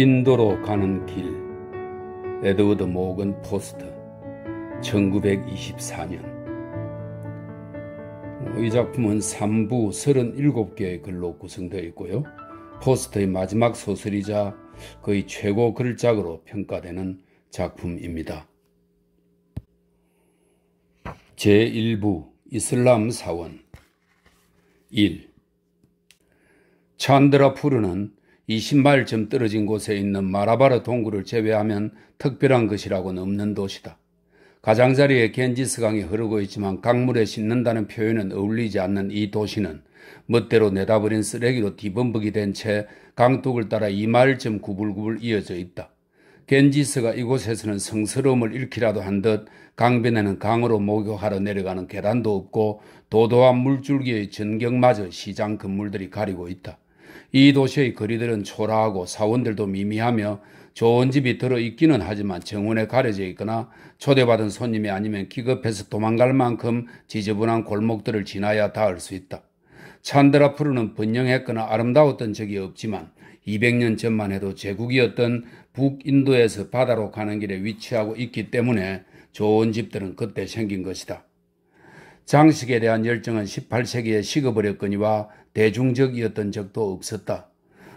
인도로 가는 길 에드워드 모건 포스트 1924년 어, 이 작품은 3부 37개의 글로 구성되어 있고요. 포스터의 마지막 소설이자 거의 최고 글작으로 평가되는 작품입니다. 제1부 이슬람 사원 1. 찬드라 푸르는 이 신발점 떨어진 곳에 있는 마라바르 동굴을 제외하면 특별한 것이라고는 없는 도시다. 가장자리에 겐지스강이 흐르고 있지만 강물에 씻는다는 표현은 어울리지 않는 이 도시는 멋대로 내다버린 쓰레기로 뒤범벅이 된 채 강둑을 따라 이마일쯤 구불구불 이어져 있다. 겐지스가 이곳에서는 성스러움을 잃기라도 한 듯 강변에는 강으로 목욕하러 내려가는 계단도 없고 도도한 물줄기의 전경마저 시장 건물들이 가리고 있다. 이 도시의 거리들은 초라하고 사원들도 미미하며 좋은 집이 들어 있기는 하지만 정원에 가려져 있거나 초대받은 손님이 아니면 기급해서 도망갈 만큼 지저분한 골목들을 지나야 닿을 수 있다. 찬드라프르는 번영했거나 아름다웠던 적이 없지만 200년 전만 해도 제국이었던 북인도에서 바다로 가는 길에 위치하고 있기 때문에 좋은 집들은 그때 생긴 것이다. 장식에 대한 열정은 18세기에 식어버렸거니와 대중적이었던 적도 없었다.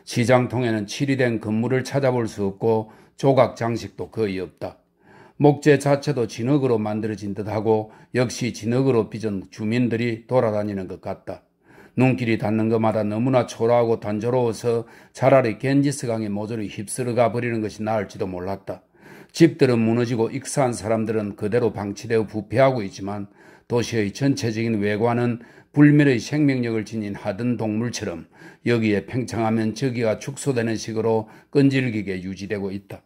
시장 통에는 칠이된 건물을 찾아볼 수 없고 조각 장식도 거의 없다. 목재 자체도 진흙으로 만들어진 듯하고 역시 진흙으로 빚은 주민들이 돌아다니는 것 같다. 눈길이 닿는 것마다 너무나 초라하고 단조로워서 차라리 겐지스강의 모조리 휩쓸어가 버리는 것이 나을지도 몰랐다. 집들은 무너지고 익사한 사람들은 그대로 방치되어 부패하고 있지만 도시의 전체적인 외관은 불멸의 생명력을 지닌 하든 동물처럼 여기에 팽창하면 저기가 축소되는 식으로 끈질기게 유지되고 있다.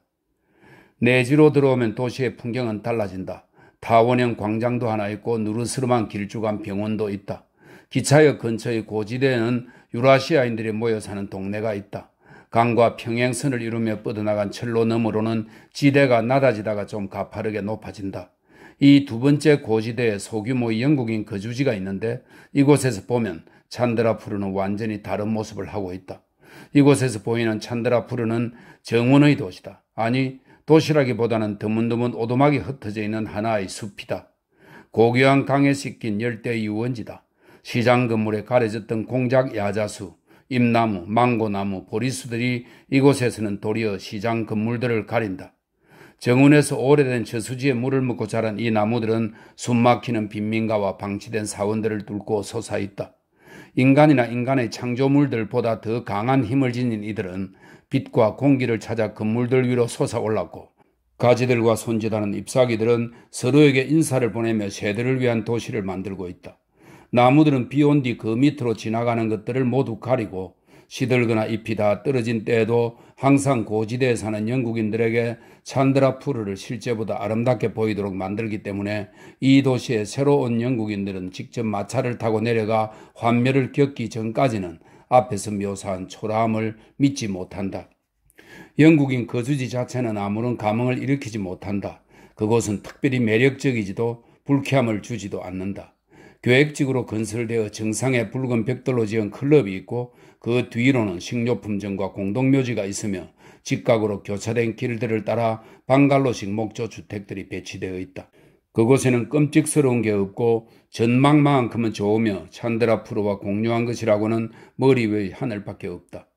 내지로 들어오면 도시의 풍경은 달라진다. 타원형 광장도 하나 있고 누르스름한 길쭉한 병원도 있다. 기차역 근처의 고지대에는 유라시아인들이 모여 사는 동네가 있다. 강과 평행선을 이루며 뻗어나간 철로 너머로는 지대가 낮아지다가 좀 가파르게 높아진다. 이 두 번째 고지대에 소규모 영국인 거주지가 있는데 이곳에서 보면 찬드라푸르는 완전히 다른 모습을 하고 있다. 이곳에서 보이는 찬드라푸르는 정원의 도시다. 아니 도시라기보다는 드문드문 오두막이 흩어져 있는 하나의 숲이다. 고교한 강에 씻긴 열대 유원지다. 시장 건물에 가려졌던 공작 야자수, 임나무, 망고나무, 보리수들이 이곳에서는 도리어 시장 건물들을 가린다. 정원에서 오래된 저수지에 물을 먹고 자란 이 나무들은 숨막히는 빈민가와 방치된 사원들을 뚫고 솟아있다. 인간이나 인간의 창조물들보다 더 강한 힘을 지닌 이들은 빛과 공기를 찾아 건물들 위로 솟아올랐고 가지들과 손짓하는 잎사귀들은 서로에게 인사를 보내며 새들을 위한 도시를 만들고 있다. 나무들은 비온 뒤 그 밑으로 지나가는 것들을 모두 가리고 시들거나 잎이 다 떨어진 때에도 항상 고지대에 사는 영국인들에게 찬드라 푸르를 실제보다 아름답게 보이도록 만들기 때문에 이 도시에 새로 운 영국인들은 직접 마차를 타고 내려가 환멸을 겪기 전까지는 앞에서 묘사한 초라함을 믿지 못한다. 영국인 거주지 자체는 아무런 감흥을 일으키지 못한다. 그곳은 특별히 매력적이지도 불쾌함을 주지도 않는다. 계획지구로 건설되어 정상에 붉은 벽돌로 지은 클럽이 있고 그 뒤로는 식료품점과 공동묘지가 있으며 직각으로 교차된 길들을 따라 방갈로식 목조 주택들이 배치되어 있다. 그곳에는 끔찍스러운 게 없고 전망만큼은 좋으며 찬드라프로와 공유한 것이라고는 머리 위의 하늘밖에 없다.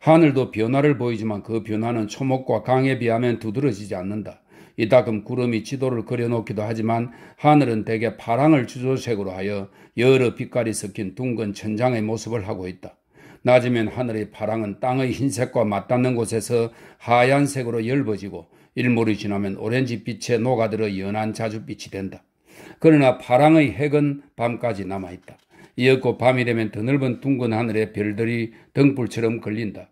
하늘도 변화를 보이지만 그 변화는 초목과 강에 비하면 두드러지지 않는다. 이따금 구름이 지도를 그려놓기도 하지만 하늘은 대개 파랑을 주조색으로 하여 여러 빛깔이 섞인 둥근 천장의 모습을 하고 있다. 낮으면 하늘의 파랑은 땅의 흰색과 맞닿는 곳에서 하얀색으로 열어지고 일몰이 지나면 오렌지 빛에 녹아들어 연한 자주빛이 된다. 그러나 파랑의 핵은 밤까지 남아있다. 이윽고 밤이 되면 더넓은 둥근 하늘에 별들이 등불처럼 걸린다.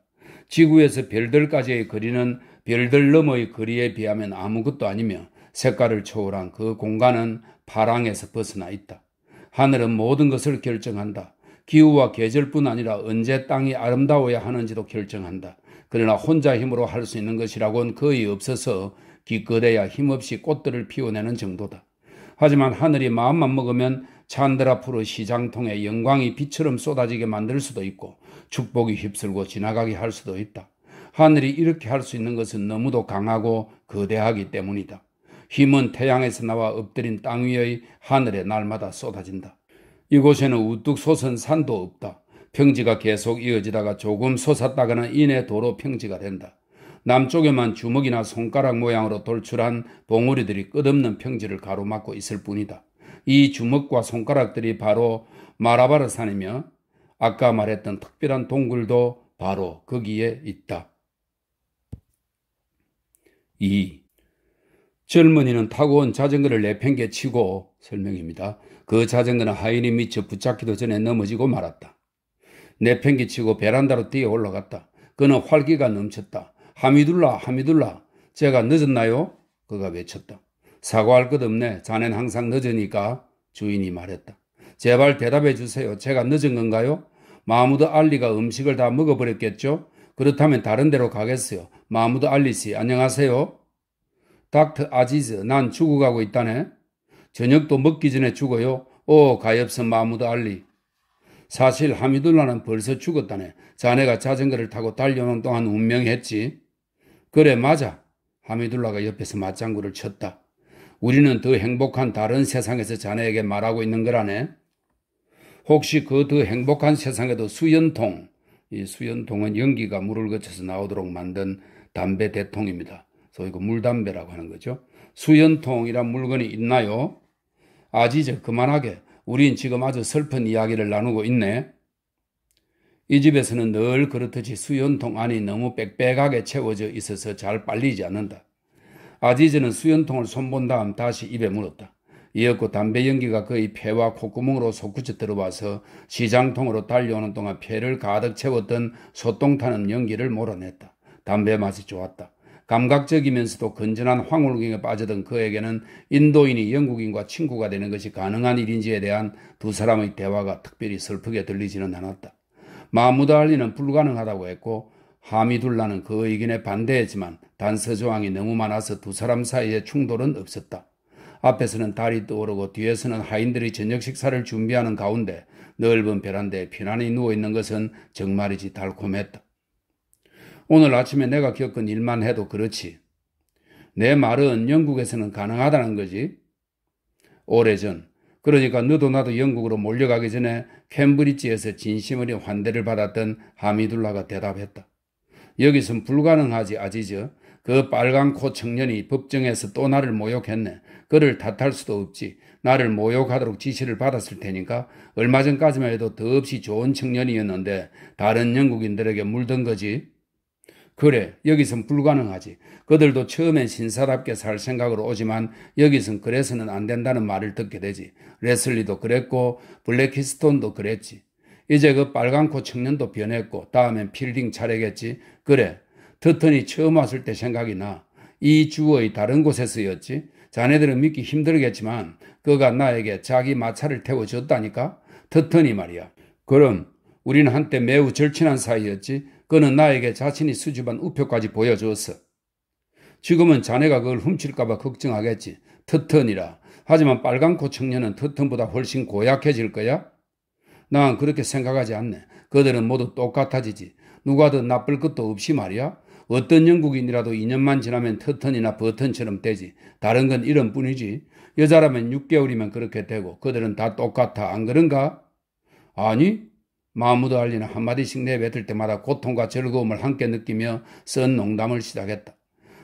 지구에서 별들까지의 거리는 별들 너머의 거리에 비하면 아무것도 아니며 색깔을 초월한 그 공간은 파랑에서 벗어나 있다. 하늘은 모든 것을 결정한다. 기후와 계절뿐 아니라 언제 땅이 아름다워야 하는지도 결정한다. 그러나 혼자 힘으로 할 수 있는 것이라곤 거의 없어서 기껏해야 힘없이 꽃들을 피워내는 정도다. 하지만 하늘이 마음만 먹으면 찬드라프르 시장통에 영광이 빛처럼 쏟아지게 만들 수도 있고 축복이 휩쓸고 지나가게 할 수도 있다. 하늘이 이렇게 할 수 있는 것은 너무도 강하고 거대하기 때문이다. 힘은 태양에서 나와 엎드린 땅 위의 하늘에 날마다 쏟아진다. 이곳에는 우뚝 솟은 산도 없다. 평지가 계속 이어지다가 조금 솟았다가는 이내 도로 평지가 된다. 남쪽에만 주먹이나 손가락 모양으로 돌출한 봉우리들이 끝없는 평지를 가로막고 있을 뿐이다. 이 주먹과 손가락들이 바로 마라바르산이며 아까 말했던 특별한 동굴도 바로 거기에 있다. 2. 젊은이는 타고 온 자전거를 내팽개치고 설명입니다. 그 자전거는 하인이 미쳐 붙잡기도 전에 넘어지고 말았다. 내팽개치고 베란다로 뛰어 올라갔다. 그는 활기가 넘쳤다. 하미둘라 하미둘라 제가 늦었나요? 그가 외쳤다. 사과할 것 없네. 자넨 항상 늦으니까 주인이 말했다. 제발 대답해 주세요. 제가 늦은 건가요? 마무드 알리가 음식을 다 먹어버렸겠죠? 그렇다면 다른 데로 가겠어요. 마무드 알리씨, 안녕하세요. 닥터 아지즈, 난 죽어가고 있다네. 저녁도 먹기 전에 죽어요. 오, 어, 가엾은 마무드 알리. 사실 하미둘라는 벌써 죽었다네. 자네가 자전거를 타고 달려오는 동안 운명했지. 그래, 맞아. 하미둘라가 옆에서 맞장구를 쳤다. 우리는 더 행복한 다른 세상에서 자네에게 말하고 있는 거라네. 혹시 그 더 행복한 세상에도 수연통, 이 수연통은 연기가 물을 거쳐서 나오도록 만든 담배 대통입니다. 소위 그 물담배라고 하는 거죠. 수연통이란 물건이 있나요? 아지저 그만하게. 우린 지금 아주 슬픈 이야기를 나누고 있네. 이 집에서는 늘 그렇듯이 수연통 안이 너무 빽빽하게 채워져 있어서 잘 빨리지 않는다. 아지저는 수연통을 손본 다음 다시 입에 물었다. 이윽고 담배 연기가 거의 폐와 콧구멍으로 솟구쳐 들어와서 시장통으로 달려오는 동안 폐를 가득 채웠던 소똥 타는 연기를 몰아냈다. 담배 맛이 좋았다. 감각적이면서도 건전한 황홀경에 빠져든 그에게는 인도인이 영국인과 친구가 되는 것이 가능한 일인지에 대한 두 사람의 대화가 특별히 슬프게 들리지는 않았다. 마무드 할리는 불가능하다고 했고 하미둘라는 그 의견에 반대했지만 단서 조항이 너무 많아서 두 사람 사이에 충돌은 없었다. 앞에서는 달이 떠오르고 뒤에서는 하인들이 저녁 식사를 준비하는 가운데 넓은 베란다에 편안히 누워있는 것은 정말이지 달콤했다. 오늘 아침에 내가 겪은 일만 해도 그렇지. 내 말은 영국에서는 가능하다는 거지. 오래전, 그러니까 너도 나도 영국으로 몰려가기 전에 캠브리지에서 진심으로 환대를 받았던 하미둘라가 대답했다. 여기선 불가능하지 아지죠. 그 빨간 코 청년이 법정에서 또 나를 모욕했네. 그를 탓할 수도 없지. 나를 모욕하도록 지시를 받았을 테니까 얼마 전까지만 해도 더없이 좋은 청년이었는데 다른 영국인들에게 물든 거지. 그래, 여기선 불가능하지. 그들도 처음엔 신사답게 살 생각으로 오지만 여기선 그래서는 안 된다는 말을 듣게 되지. 레슬리도 그랬고 블랙히스톤도 그랬지. 이제 그 빨간코 청년도 변했고 다음엔 필딩 차례겠지. 그래, 듣더니 처음 왔을 때 생각이 나. 이 주의 다른 곳에서였지. 자네들은 믿기 힘들겠지만 그가 나에게 자기 마차를 태워줬다니까. 듣더니 말이야. 그럼 우리는 한때 매우 절친한 사이였지. 그는 나에게 자신이 수집한 우표까지 보여주었어. 지금은 자네가 그걸 훔칠까봐 걱정하겠지. 터턴이라. 하지만 빨간코 청년은 터턴보다 훨씬 고약해질 거야? 난 그렇게 생각하지 않네. 그들은 모두 똑같아지지. 누가 더 나쁠 것도 없이 말이야. 어떤 영국인이라도 2년만 지나면 터턴이나 버튼처럼 되지. 다른 건 이런 뿐이지. 여자라면 6개월이면 그렇게 되고 그들은 다 똑같아. 안 그런가? 아니, 마무도 알리는 한마디씩 내뱉을 때마다 고통과 즐거움을 함께 느끼며 쓴 농담을 시작했다.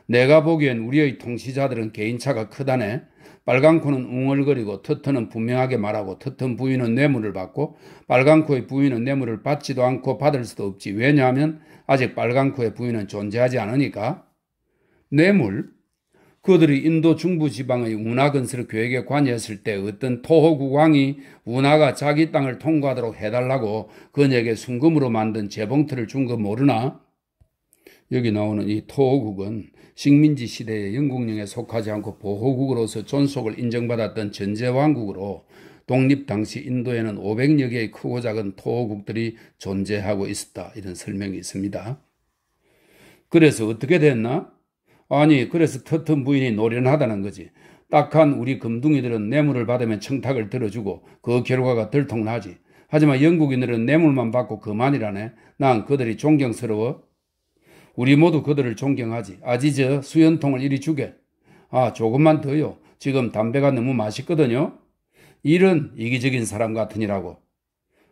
내가 보기엔 우리의 통치자들은 개인차가 크다네. 빨강코는 웅얼거리고 터터는 분명하게 말하고 터터는 부인은 뇌물을 받고 빨강코의 부인은 뇌물을 받지도 않고 받을 수도 없지. 왜냐하면 아직 빨강코의 부인은 존재하지 않으니까. 뇌물? 그들이 인도 중부 지방의 운하 건설 계획에 관여했을 때 어떤 토호국 왕이 운하가 자기 땅을 통과하도록 해달라고 그녀에게 순금으로 만든 재봉틀을 준 거 모르나? 여기 나오는 이 토호국은 식민지 시대의 영국령에 속하지 않고 보호국으로서 존속을 인정받았던 전제왕국으로 독립 당시 인도에는 500여 개의 크고 작은 토호국들이 존재하고 있었다. 이런 설명이 있습니다. 그래서 어떻게 됐나? 아니, 그래서 터튼 부인이 노련하다는 거지. 딱한 우리 금둥이들은 뇌물을 받으면 청탁을 들어주고 그 결과가 들통나지. 하지만 영국인들은 뇌물만 받고 그만이라네. 난 그들이 존경스러워. 우리 모두 그들을 존경하지. 아지저 수연통을 이리 주게. 아 조금만 더요. 지금 담배가 너무 맛있거든요. 일은 이기적인 사람 같으니라고.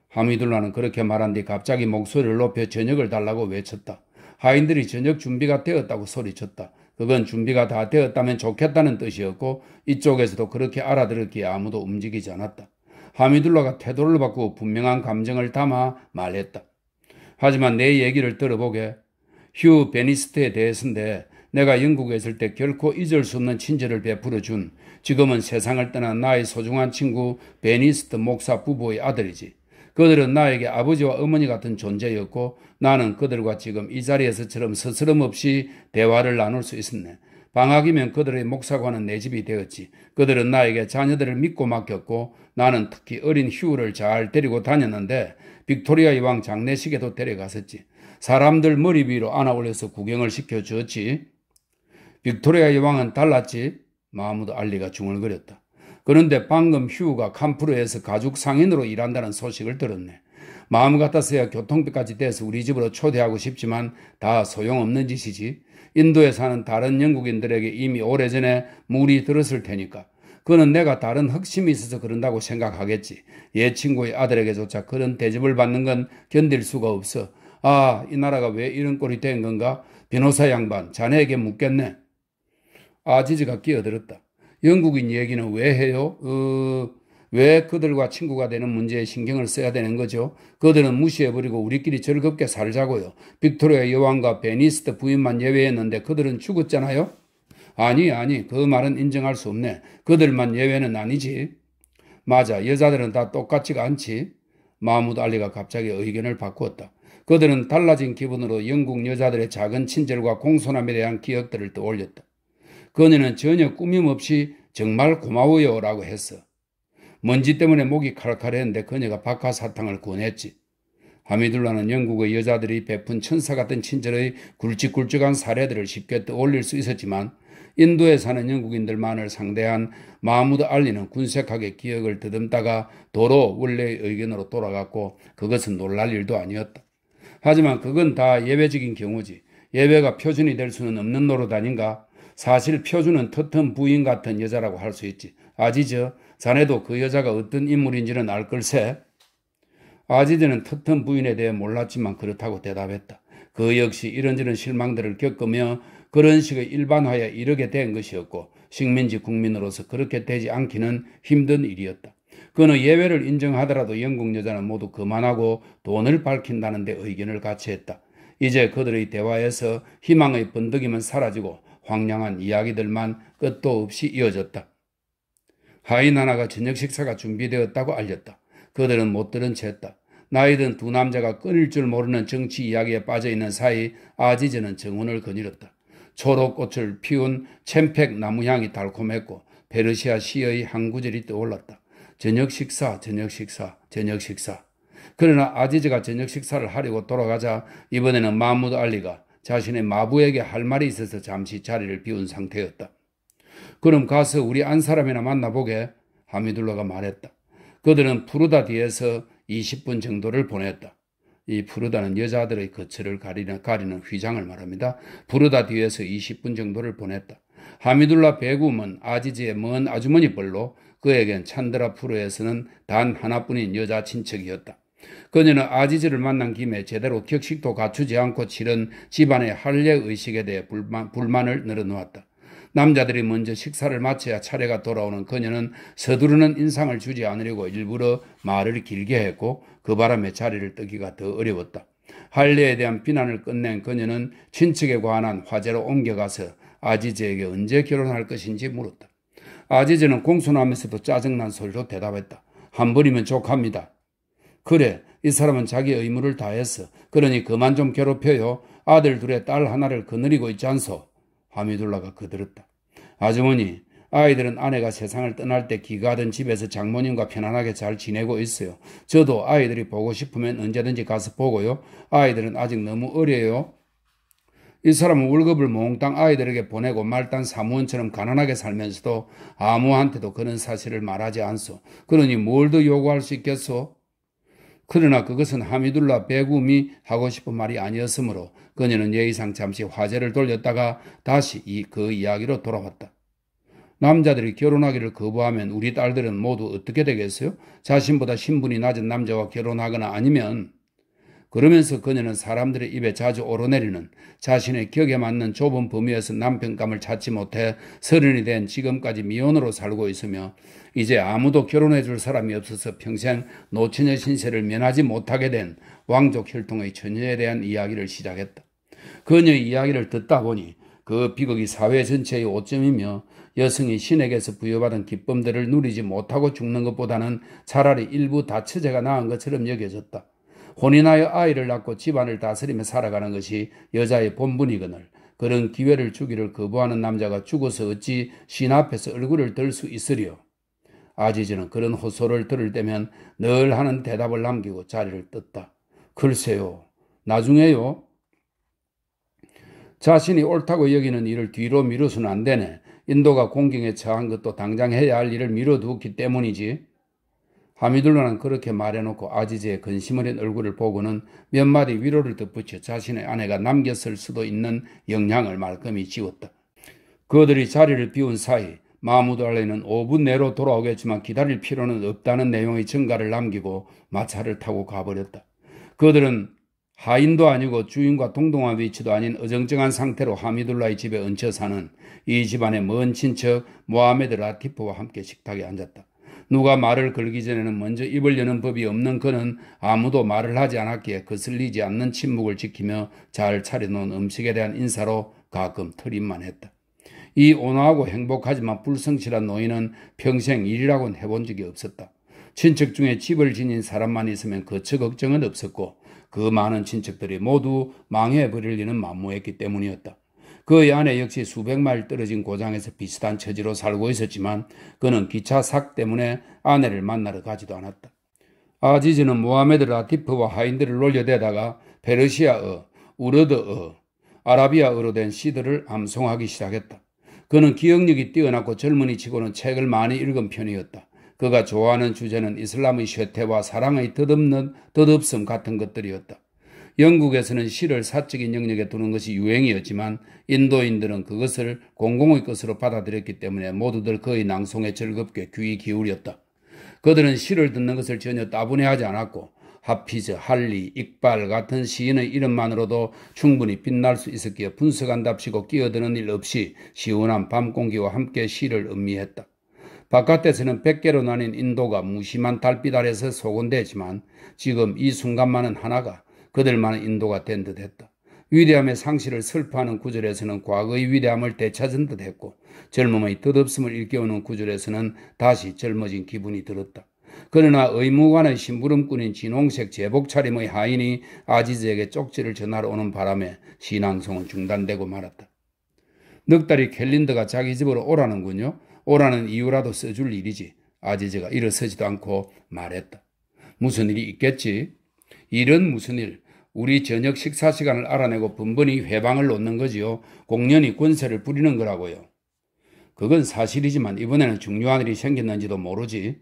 하미둘라는 그렇게 말한 뒤 갑자기 목소리를 높여 저녁을 달라고 외쳤다. 하인들이 저녁 준비가 되었다고 소리쳤다. 그건 준비가 다 되었다면 좋겠다는 뜻이었고 이쪽에서도 그렇게 알아들었기에 아무도 움직이지 않았다. 하미둘라가 태도를 바꾸고 분명한 감정을 담아 말했다. 하지만 내 얘기를 들어보게. 휴 베니스트에 대해서인데 내가 영국에 있을 때 결코 잊을 수 없는 친절을 베풀어 준 지금은 세상을 떠난 나의 소중한 친구 베니스트 목사 부부의 아들이지. 그들은 나에게 아버지와 어머니 같은 존재였고 나는 그들과 지금 이 자리에서처럼 스스럼 없이 대화를 나눌 수 있었네. 방학이면 그들의 목사관은 내 집이 되었지. 그들은 나에게 자녀들을 믿고 맡겼고 나는 특히 어린 휴를 잘 데리고 다녔는데 빅토리아 이왕 장례식에도 데려갔었지. 사람들 머리 위로 안아 올려서 구경을 시켜 주었지. 빅토리아 이왕은 달랐지. 마무드 알리가 중얼거렸다. 그런데 방금 휴가 캄프로에서 가죽 상인으로 일한다는 소식을 들었네. 마음 같아서야 교통비까지 떼서 우리 집으로 초대하고 싶지만 다 소용없는 짓이지. 인도에 사는 다른 영국인들에게 이미 오래전에 물이 들었을 테니까. 그는 내가 다른 흑심이 있어서 그런다고 생각하겠지. 예 친구의 아들에게조차 그런 대접을 받는 건 견딜 수가 없어. 아, 이 나라가 왜 이런 꼴이 된 건가? 변호사 양반, 자네에게 묻겠네. 아지즈가 끼어들었다. 영국인 얘기는 왜 해요? 어, 왜 그들과 친구가 되는 문제에 신경을 써야 되는 거죠? 그들은 무시해버리고 우리끼리 즐겁게 살자고요. 빅토리아 여왕과 베니스트 부인만 예외했는데 그들은 죽었잖아요? 아니, 아니, 그 말은 인정할 수 없네. 그들만 예외는 아니지. 맞아, 여자들은 다 똑같지가 않지. 마무드 알리가 갑자기 의견을 바꾸었다. 그들은 달라진 기분으로 영국 여자들의 작은 친절과 공손함에 대한 기억들을 떠올렸다. 그녀는 전혀 꾸밈 없이 정말 고마워요 라고 했어. 먼지 때문에 목이 칼칼했는데 그녀가 박하사탕을 권했지. 하미둘라는 영국의 여자들이 베푼 천사 같은 친절의 굵직굵직한 사례들을 쉽게 떠올릴 수 있었지만 인도에 사는 영국인들만을 상대한 마무드 알리는 군색하게 기억을 더듬다가 도로 원래의 의견으로 돌아갔고 그것은 놀랄 일도 아니었다. 하지만 그건 다 예외적인 경우지 예외가 표준이 될 수는 없는 노릇 아닌가 사실 표주는 터튼 부인 같은 여자라고 할 수 있지. 아지저 자네도 그 여자가 어떤 인물인지는 알 걸세. 아지저는 터튼 부인에 대해 몰랐지만 그렇다고 대답했다. 그 역시 이런저런 실망들을 겪으며 그런 식의 일반화에 이르게 된 것이었고 식민지 국민으로서 그렇게 되지 않기는 힘든 일이었다. 그는 예외를 인정하더라도 영국 여자는 모두 그만하고 돈을 밝힌다는 데 의견을 같이 했다. 이제 그들의 대화에서 희망의 번득임은 사라지고 황량한 이야기들만 끝도 없이 이어졌다. 하이나나가 저녁 식사가 준비되었다고 알렸다. 그들은 못 들은 채했다. 나이든 두 남자가 끊일 줄 모르는 정치 이야기에 빠져있는 사이 아지즈는 정원을 거닐었다. 초록꽃을 피운 챔팩 나무 향이 달콤했고 페르시아 시의 한 구절이 떠올랐다. 저녁 식사, 저녁 식사, 저녁 식사. 그러나 아지즈가 저녁 식사를 하려고 돌아가자 이번에는 마무드 알리가 자신의 마부에게 할 말이 있어서 잠시 자리를 비운 상태였다. 그럼 가서 우리 안 사람이나 만나보게 하미둘라가 말했다. 그들은 푸르다 뒤에서 20분 정도를 보냈다. 이 푸르다는 여자들의 거처를 가리는, 가리는 휘장을 말합니다. 푸르다 뒤에서 20분 정도를 보냈다. 하미둘라 배구문 아지지의 먼 아주머니 벌로 그에겐 찬드라 푸르에서는 단 하나뿐인 여자 친척이었다. 그녀는 아지즈를 만난 김에 제대로 격식도 갖추지 않고 치른 집안의 할례 의식에 대해 불만, 불만을 늘어놓았다. 남자들이 먼저 식사를 마쳐야 차례가 돌아오는 그녀는 서두르는 인상을 주지 않으려고 일부러 말을 길게 했고 그 바람에 자리를 뜨기가 더 어려웠다. 할례에 대한 비난을 끝낸 그녀는 친척에 관한 화제로 옮겨가서 아지즈에게 언제 결혼할 것인지 물었다. 아지즈는 공손하면서도 짜증난 소리로 대답했다. 한 번이면 족합니다. 그래, 이 사람은 자기 의무를 다했어. 그러니 그만 좀 괴롭혀요. 아들 둘의딸 하나를 거느리고 있지 않소. 하미둘라가 그들었다. 아주머니, 아이들은 아내가 세상을 떠날 때귀가하던 집에서 장모님과 편안하게 잘 지내고 있어요. 저도 아이들이 보고 싶으면 언제든지 가서 보고요. 아이들은 아직 너무 어려요. 이 사람은 월급을 몽땅 아이들에게 보내고 말단 사무원처럼 가난하게 살면서도 아무한테도 그런 사실을 말하지 않소. 그러니 뭘 더 요구할 수 있겠소? 그러나 그것은 하미둘라 배구미 하고 싶은 말이 아니었으므로 그녀는 예의상 잠시 화제를 돌렸다가 다시 이, 그 이야기로 돌아왔다. 남자들이 결혼하기를 거부하면 우리 딸들은 모두 어떻게 되겠어요? 자신보다 신분이 낮은 남자와 결혼하거나 아니면 그러면서 그녀는 사람들의 입에 자주 오르내리는 자신의 격에 맞는 좁은 범위에서 남편감을 찾지 못해 서른이 된 지금까지 미혼으로 살고 있으며 이제 아무도 결혼해 줄 사람이 없어서 평생 노처녀 신세를 면하지 못하게 된 왕족 혈통의 처녀에 대한 이야기를 시작했다. 그녀의 이야기를 듣다 보니 그 비극이 사회 전체의 오점이며 여성이 신에게서 부여받은 기쁨들을 누리지 못하고 죽는 것보다는 차라리 일부 다처제가 나은 것처럼 여겨졌다. 혼인하여 아이를 낳고 집안을 다스리며 살아가는 것이 여자의 본분이거늘 그런 기회를 주기를 거부하는 남자가 죽어서 어찌 신 앞에서 얼굴을 들 수 있으리요. 아지즈는 그런 호소를 들을 때면 늘 하는 대답을 남기고 자리를 떴다. 글쎄요. 나중에요. 자신이 옳다고 여기는 일을 뒤로 미루서는 안 되네. 인도가 공경에 처한 것도 당장 해야 할 일을 미뤄두었기 때문이지. 하미둘라는 그렇게 말해놓고 아지제의 근심 어린 얼굴을 보고는 몇 마디 위로를 덧붙여 자신의 아내가 남겼을 수도 있는 영향을 말끔히 지웠다. 그들이 자리를 비운 사이 마무드 알레는 5분 내로 돌아오겠지만 기다릴 필요는 없다는 내용의 증가를 남기고 마차를 타고 가버렸다. 그들은 하인도 아니고 주인과 동동한 위치도 아닌 어정쩡한 상태로 하미둘라의 집에 얹혀 사는 이 집안의 먼 친척 모하메드 라티프와 함께 식탁에 앉았다. 누가 말을 걸기 전에는 먼저 입을 여는 법이 없는 그는 아무도 말을 하지 않았기에 거슬리지 않는 침묵을 지키며 잘 차려놓은 음식에 대한 인사로 가끔 틀림만 했다. 이 온화하고 행복하지만 불성실한 노인은 평생 일이라고는 해본 적이 없었다. 친척 중에 집을 지닌 사람만 있으면 거처 걱정은 없었고 그 많은 친척들이 모두 망해버릴 리는 만무했기 때문이었다. 그의 아내 역시 수백 마일 떨어진 고장에서 비슷한 처지로 살고 있었지만 그는 기차 삭 때문에 아내를 만나러 가지도 않았다. 아지즈는 모하메드 라티프와 하인들을 놀려대다가 페르시아어, 우르드어, 아라비아어로 된 시들을 암송하기 시작했다. 그는 기억력이 뛰어났고 젊은이 치고는 책을 많이 읽은 편이었다. 그가 좋아하는 주제는 이슬람의 쇠퇴와 사랑의 뜻없는뜻없음 같은 것들이었다. 영국에서는 시를 사적인 영역에 두는 것이 유행이었지만 인도인들은 그것을 공공의 것으로 받아들였기 때문에 모두들 거의 낭송에 즐겁게 귀 기울였다. 그들은 시를 듣는 것을 전혀 따분해하지 않았고 하피즈, 할리, 익발 같은 시인의 이름만으로도 충분히 빛날 수 있었기에 분석한답시고 끼어드는 일 없이 시원한 밤 공기와 함께 시를 음미했다. 바깥에서는 100개로 나뉜 인도가 무심한 달빛 아래서 소곤대지만 지금 이 순간만은 하나가 그들만 인도가 된듯 했다. 위대함의 상실을 슬퍼하는 구절에서는 과거의 위대함을 되찾은 듯 했고 젊음의 뜻없음을 일깨우는 구절에서는 다시 젊어진 기분이 들었다. 그러나 의무관의 심부름꾼인 진홍색 제복 차림의 하인이 아지즈에게 쪽지를 전하러 오는 바람에 신앙송은 중단되고 말았다. 넉다리 캘린더가 자기 집으로 오라는군요. 오라는 이유라도 써줄 일이지. 아지즈가 일어서지도 않고 말했다. 무슨 일이 있겠지? 일은 무슨 일? 우리 저녁 식사 시간을 알아내고 분분히 회방을 놓는 거지요. 공연히 권세를 부리는 거라고요. 그건 사실이지만 이번에는 중요한 일이 생겼는지도 모르지.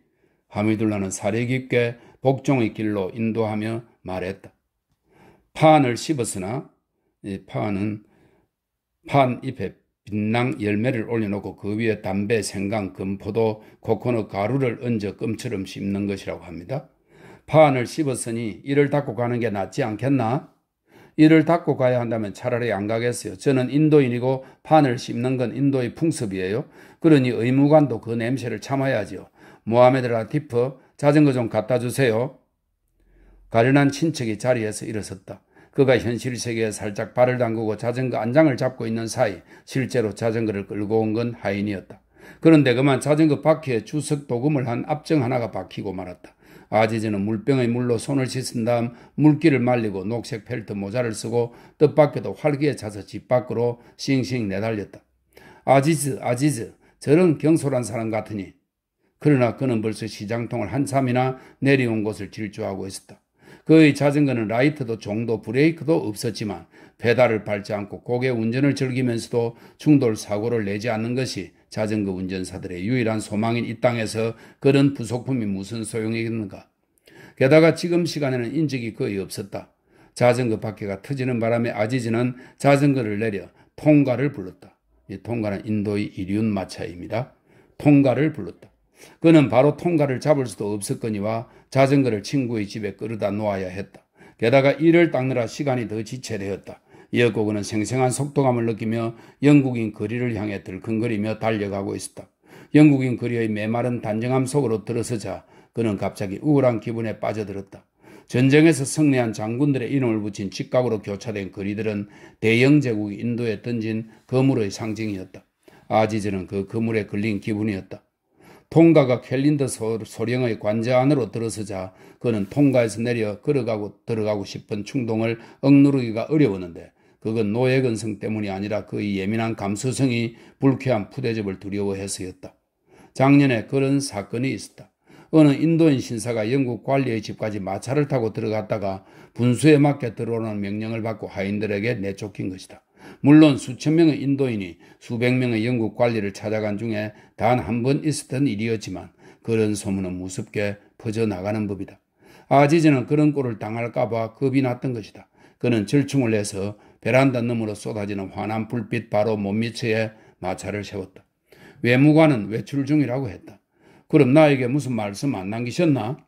하미둘라는 사려 깊게 복종의 길로 인도하며 말했다. 판을 씹었으나 이 판은 판 잎에 빛낭 열매를 올려놓고 그 위에 담배, 생강, 금포도, 코코넛 가루를 얹어 껌처럼 씹는 것이라고 합니다. 파안을 씹었으니 이를 닦고 가는 게 낫지 않겠나? 이를 닦고 가야 한다면 차라리 안 가겠어요. 저는 인도인이고 판을 씹는 건 인도의 풍습이에요. 그러니 의무관도 그 냄새를 참아야죠. 모하메드 라티프, 자전거 좀 갖다 주세요. 가련한 친척이 자리에서 일어섰다. 그가 현실 세계에 살짝 발을 담그고 자전거 안장을 잡고 있는 사이 실제로 자전거를 끌고 온 건 하인이었다. 그런데 그만 자전거 바퀴에 주석 도금을 한 압정 하나가 박히고 말았다. 아지즈는 물병의 물로 손을 씻은 다음 물기를 말리고 녹색 펠트 모자를 쓰고 뜻밖에도 활기에 차서 집 밖으로 싱싱 내달렸다. 아지즈, 아지즈, 저런 경솔한 사람 같으니. 그러나 그는 벌써 시장통을 한참이나 내려온 곳을 질주하고 있었다. 그의 자전거는 라이트도 종도 브레이크도 없었지만 페달을 밟지 않고 고개 운전을 즐기면서도 충돌 사고를 내지 않는 것이 자전거 운전사들의 유일한 소망인 이 땅에서 그런 부속품이 무슨 소용이겠는가. 게다가 지금 시간에는 인적이 거의 없었다. 자전거 바퀴가 터지는 바람에 아지지는 자전거를 내려 통가를 불렀다. 이 통가는 인도의 이륜 마차입니다. 통가를 불렀다. 그는 바로 통가를 잡을 수도 없었거니와 자전거를 친구의 집에 끌어다 놓아야 했다. 게다가 이를 닦느라 시간이 더 지체되었다. 이어 고군은 생생한 속도감을 느끼며 영국인 거리를 향해 들큰거리며 달려가고 있었다. 영국인 거리의 메마른 단정함 속으로 들어서자 그는 갑자기 우울한 기분에 빠져들었다. 전쟁에서 승리한 장군들의 이름을 붙인 직각으로 교차된 거리들은 대영 제국이 인도에 던진 거물의 상징이었다. 아지즈는 그 거물에 걸린 기분이었다. 통가가 캘린더 소령의 관제 안으로 들어서자 그는 통가에서 내려 걸어가고 들어가고 싶은 충동을 억누르기가 어려웠는데 그건 노예 근성 때문이 아니라 그의 예민한 감수성이 불쾌한 푸대접을 두려워해서였다. 작년에 그런 사건이 있었다. 어느 인도인 신사가 영국 관리의 집까지 마차를 타고 들어갔다가 분수에 맞게 들어오는 명령을 받고 하인들에게 내쫓긴 것이다. 물론 수천 명의 인도인이 수백 명의 영국 관리를 찾아간 중에 단 한 번 있었던 일이었지만 그런 소문은 무섭게 퍼져나가는 법이다. 아지즈는 그런 꼴을 당할까봐 겁이 났던 것이다. 그는 절충을 해서 베란다 너머로 쏟아지는 환한 불빛 바로 몸밑에 마차를 세웠다. 외무관은 외출 중이라고 했다. 그럼 나에게 무슨 말씀 안 남기셨나?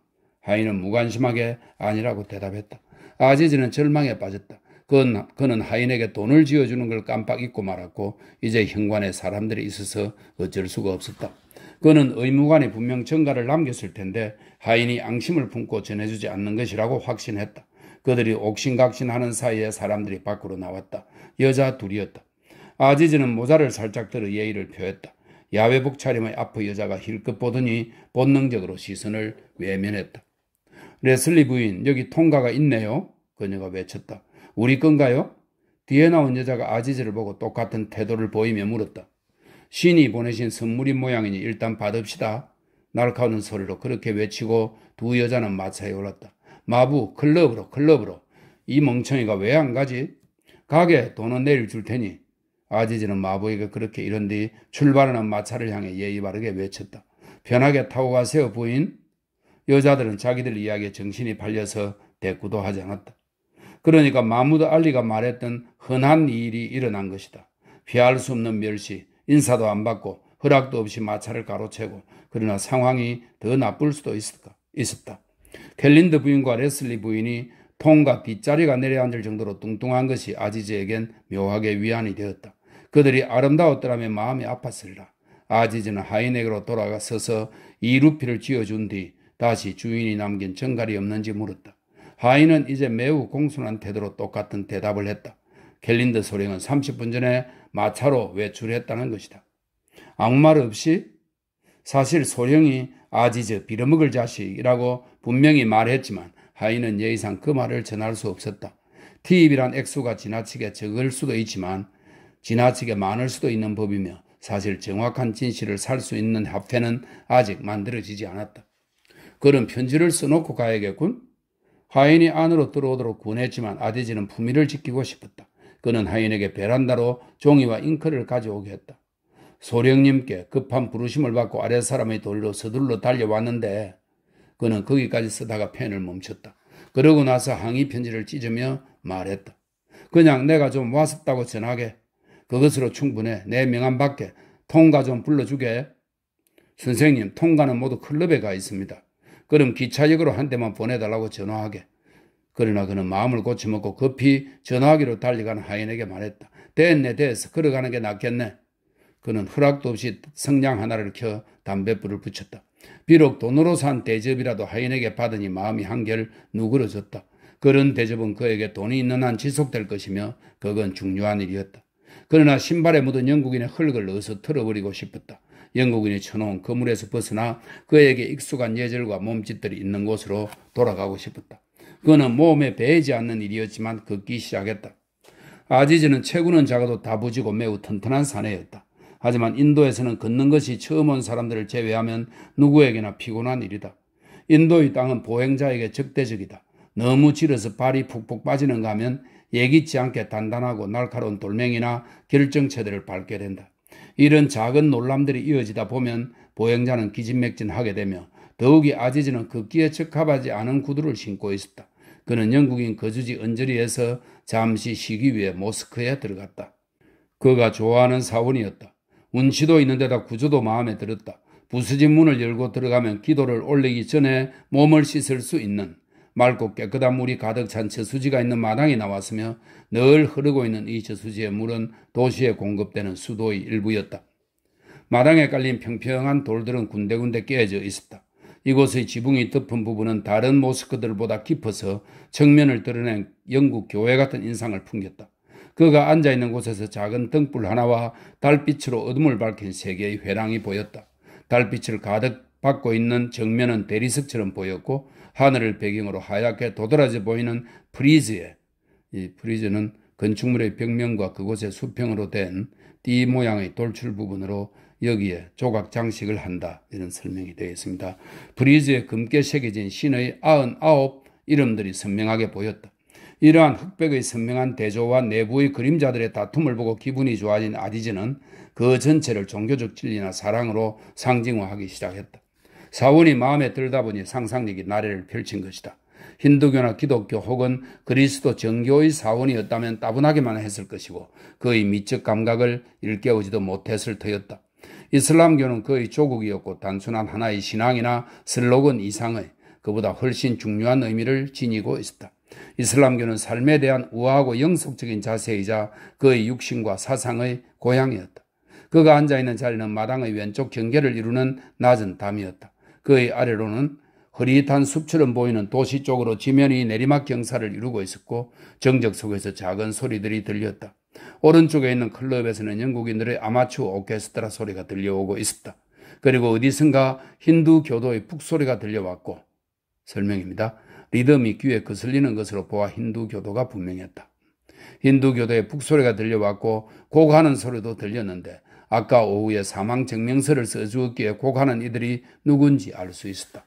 하인은 무관심하게 아니라고 대답했다. 아지지는 절망에 빠졌다. 그건, 그는 하인에게 돈을 지어주는 걸 깜빡 잊고 말았고 이제 현관에 사람들이 있어서 어쩔 수가 없었다. 그는 의무관이 분명 전가를 남겼을 텐데 하인이 앙심을 품고 전해주지 않는 것이라고 확신했다. 그들이 옥신각신하는 사이에 사람들이 밖으로 나왔다. 여자 둘이었다. 아지즈는 모자를 살짝 들어 예의를 표했다. 야외 복차림의 앞의 여자가 힐끗 보더니 본능적으로 시선을 외면했다. 레슬리 부인, 여기 통과가 있네요. 그녀가 외쳤다. 우리 건가요? 뒤에 나온 여자가 아지즈를 보고 똑같은 태도를 보이며 물었다. 신이 보내신 선물인 모양이니 일단 받읍시다. 날카로운 소리로 그렇게 외치고 두 여자는 마차에 올랐다. 마부, 클럽으로, 클럽으로. 이 멍청이가 왜 안 가지? 가게 돈은 내일 줄 테니. 아지지는 마부에게 그렇게 이런뒤 출발하는 마차를 향해 예의 바르게 외쳤다. 편하게 타고 가세요, 부인. 여자들은 자기들 이야기에 정신이 팔려서 대꾸도 하지 않았다. 그러니까 마무드 알리가 말했던 흔한 일이 일어난 것이다. 피할 수 없는 멸시, 인사도 안 받고 허락도 없이 마차를 가로채고 그러나 상황이 더 나쁠 수도 있었다 켈린드 부인과 레슬리 부인이 통과 빗자리가 내려앉을 정도로 뚱뚱한 것이 아지즈에겐 묘하게 위안이 되었다. 그들이 아름다웠더라면 마음이 아팠으리라. 아지즈는 하인에게로 돌아가 서서 이 루피를 쥐어준 뒤 다시 주인이 남긴 정갈이 없는지 물었다. 하인은 이제 매우 공손한 태도로 똑같은 대답을 했다. 켈린드 소령은 30분 전에 마차로 외출했다는 것이다. 아무 말 없이 사실 소령이 아지즈 빌어먹을 자식이라고 분명히 말했지만 하인은 예의상 그 말을 전할 수 없었다. 티입이란 액수가 지나치게 적을 수도 있지만 지나치게 많을 수도 있는 법이며 사실 정확한 진실을 살 수 있는 화회는 아직 만들어지지 않았다. 그런 편지를 써놓고 가야겠군. 하인이 안으로 들어오도록 권했지만 아디지는 품위를 지키고 싶었다. 그는 하인에게 베란다로 종이와 잉크를 가져오게 했다. 소령님께 급한 부르심을 받고 아랫사람이돌려 서둘러 달려왔는데 그는 거기까지 쓰다가 펜을 멈췄다. 그러고 나서 항의 편지를 찢으며 말했다. 그냥 내가 좀 왔었다고 전하게. 그것으로 충분해. 내 명함 밖에 통과좀 불러주게. 선생님, 통과는 모두 클럽에 가 있습니다. 그럼 기차역으로 한 대만 보내달라고 전화하게. 그러나 그는 마음을 고쳐먹고 급히 전화기로 하 달려가는 하인에게 말했다. 됐네, 됐어. 걸어가는 게 낫겠네. 그는 허락도 없이 성냥 하나를 켜 담뱃불을 붙였다. 비록 돈으로 산 대접이라도 하인에게 받으니 마음이 한결 누그러졌다. 그런 대접은 그에게 돈이 있는 한 지속될 것이며 그건 중요한 일이었다. 그러나 신발에 묻은 영국인의 흙을 어서 털어버리고 싶었다. 영국인이 쳐놓은 그물에서 벗어나 그에게 익숙한 예절과 몸짓들이 있는 곳으로 돌아가고 싶었다. 그는 몸에 배이지 않는 일이었지만 걷기 시작했다. 아지즈는 체구는 작아도 다부지고 매우 튼튼한 사내였다. 하지만 인도에서는 걷는 것이 처음 온 사람들을 제외하면 누구에게나 피곤한 일이다. 인도의 땅은 보행자에게 적대적이다. 너무 지려서 발이 푹푹 빠지는가 하면 예기치 않게 단단하고 날카로운 돌멩이나 결정체들을 밟게 된다. 이런 작은 놀람들이 이어지다 보면 보행자는 기진맥진하게 되며 더욱이 아지즈는 걷기에 적합하지 않은 구두를 신고 있었다. 그는 영국인 거주지 언저리에서 잠시 쉬기 위해 모스크에 들어갔다. 그가 좋아하는 사원이었다. 운치도 있는데다 구조도 마음에 들었다. 부스진 문을 열고 들어가면 기도를 올리기 전에 몸을 씻을 수 있는 맑고 깨끗한 물이 가득 찬 저수지가 있는 마당에 나왔으며 늘 흐르고 있는 이 저수지의 물은 도시에 공급되는 수도의 일부였다. 마당에 깔린 평평한 돌들은 군데군데 깨져 있었다. 이곳의 지붕이 덮은 부분은 다른 모스크들보다 깊어서 정면을 드러낸 영국 교회 같은 인상을 풍겼다. 그가 앉아 있는 곳에서 작은 등불 하나와 달빛으로 어둠을 밝힌 세 개의 회랑이 보였다. 달빛을 가득 받고 있는 정면은 대리석처럼 보였고 하늘을 배경으로 하얗게 도드라져 보이는 프리즈에 이 프리즈는 건축물의 벽면과 그곳의 수평으로 된 띠 모양의 돌출 부분으로 여기에 조각 장식을 한다. 이런 설명이 되어 있습니다. 브리즈에 금게 새겨진 신의 99 이름들이 선명하게 보였다. 이러한 흑백의 선명한 대조와 내부의 그림자들의 다툼을 보고 기분이 좋아진 아디즈는 그 전체를 종교적 진리나 사랑으로 상징화하기 시작했다. 사원이 마음에 들다 보니 상상력이 나래를 펼친 것이다. 힌두교나 기독교 혹은 그리스도 정교의 사원이었다면 따분하게만 했을 것이고 그의 미적 감각을 일깨우지도 못했을 터였다. 이슬람교는 그의 조국이었고 단순한 하나의 신앙이나 슬로건 이상의 그보다 훨씬 중요한 의미를 지니고 있었다. 이슬람교는 삶에 대한 우아하고 영속적인 자세이자 그의 육신과 사상의 고향이었다. 그가 앉아있는 자리는 마당의 왼쪽 경계를 이루는 낮은 담이었다. 그의 아래로는 흐릿한 숲처럼 보이는 도시 쪽으로 지면이 내리막 경사를 이루고 있었고 정적 속에서 작은 소리들이 들렸다. 오른쪽에 있는 클럽에서는 영국인들의 아마추어 오케스트라 소리가 들려오고 있었다. 그리고 어디선가 힌두 교도의 북소리가 들려왔고 설명입니다. 리듬이 귀에 거슬리는 것으로 보아 힌두교도가 분명했다. 힌두교도의 북소리가 들려왔고 고가는 소리도 들렸는데 아까 오후에 사망 증명서를 써주었기에 고가는 이들이 누군지 알 수 있었다.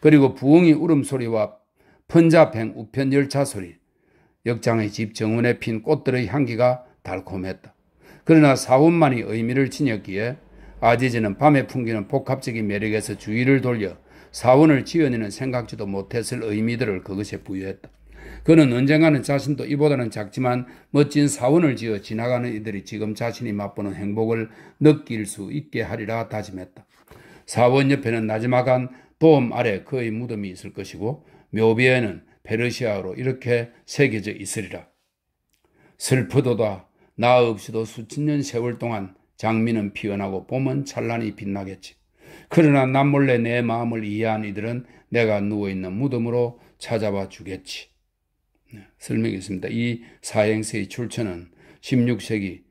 그리고 부엉이 울음소리와 편자팽 우편 열차 소리, 역장의 집 정원에 핀 꽃들의 향기가 달콤했다. 그러나 사원만이 의미를 지녔기에 아지즈는 밤에 풍기는 복합적인 매력에서 주위를 돌려 사원을 지어내는 생각지도 못했을 의미들을 그것에 부여했다. 그는 언젠가는 자신도 이보다는 작지만 멋진 사원을 지어 지나가는 이들이 지금 자신이 맛보는 행복을 느낄 수 있게 하리라 다짐했다. 사원 옆에는 나지막한 도움 아래 그의 무덤이 있을 것이고 묘비에는 페르시아로 이렇게 새겨져 있으리라. 슬프도다 나 없이도 수천 년 세월 동안 장미는 피어나고 봄은 찬란히 빛나겠지. 그러나 남몰래 내 마음을 이해한 이들은 내가 누워있는 무덤으로 찾아와 주겠지. 네, 설명했습니다. 이 사행세의 출처는 16세기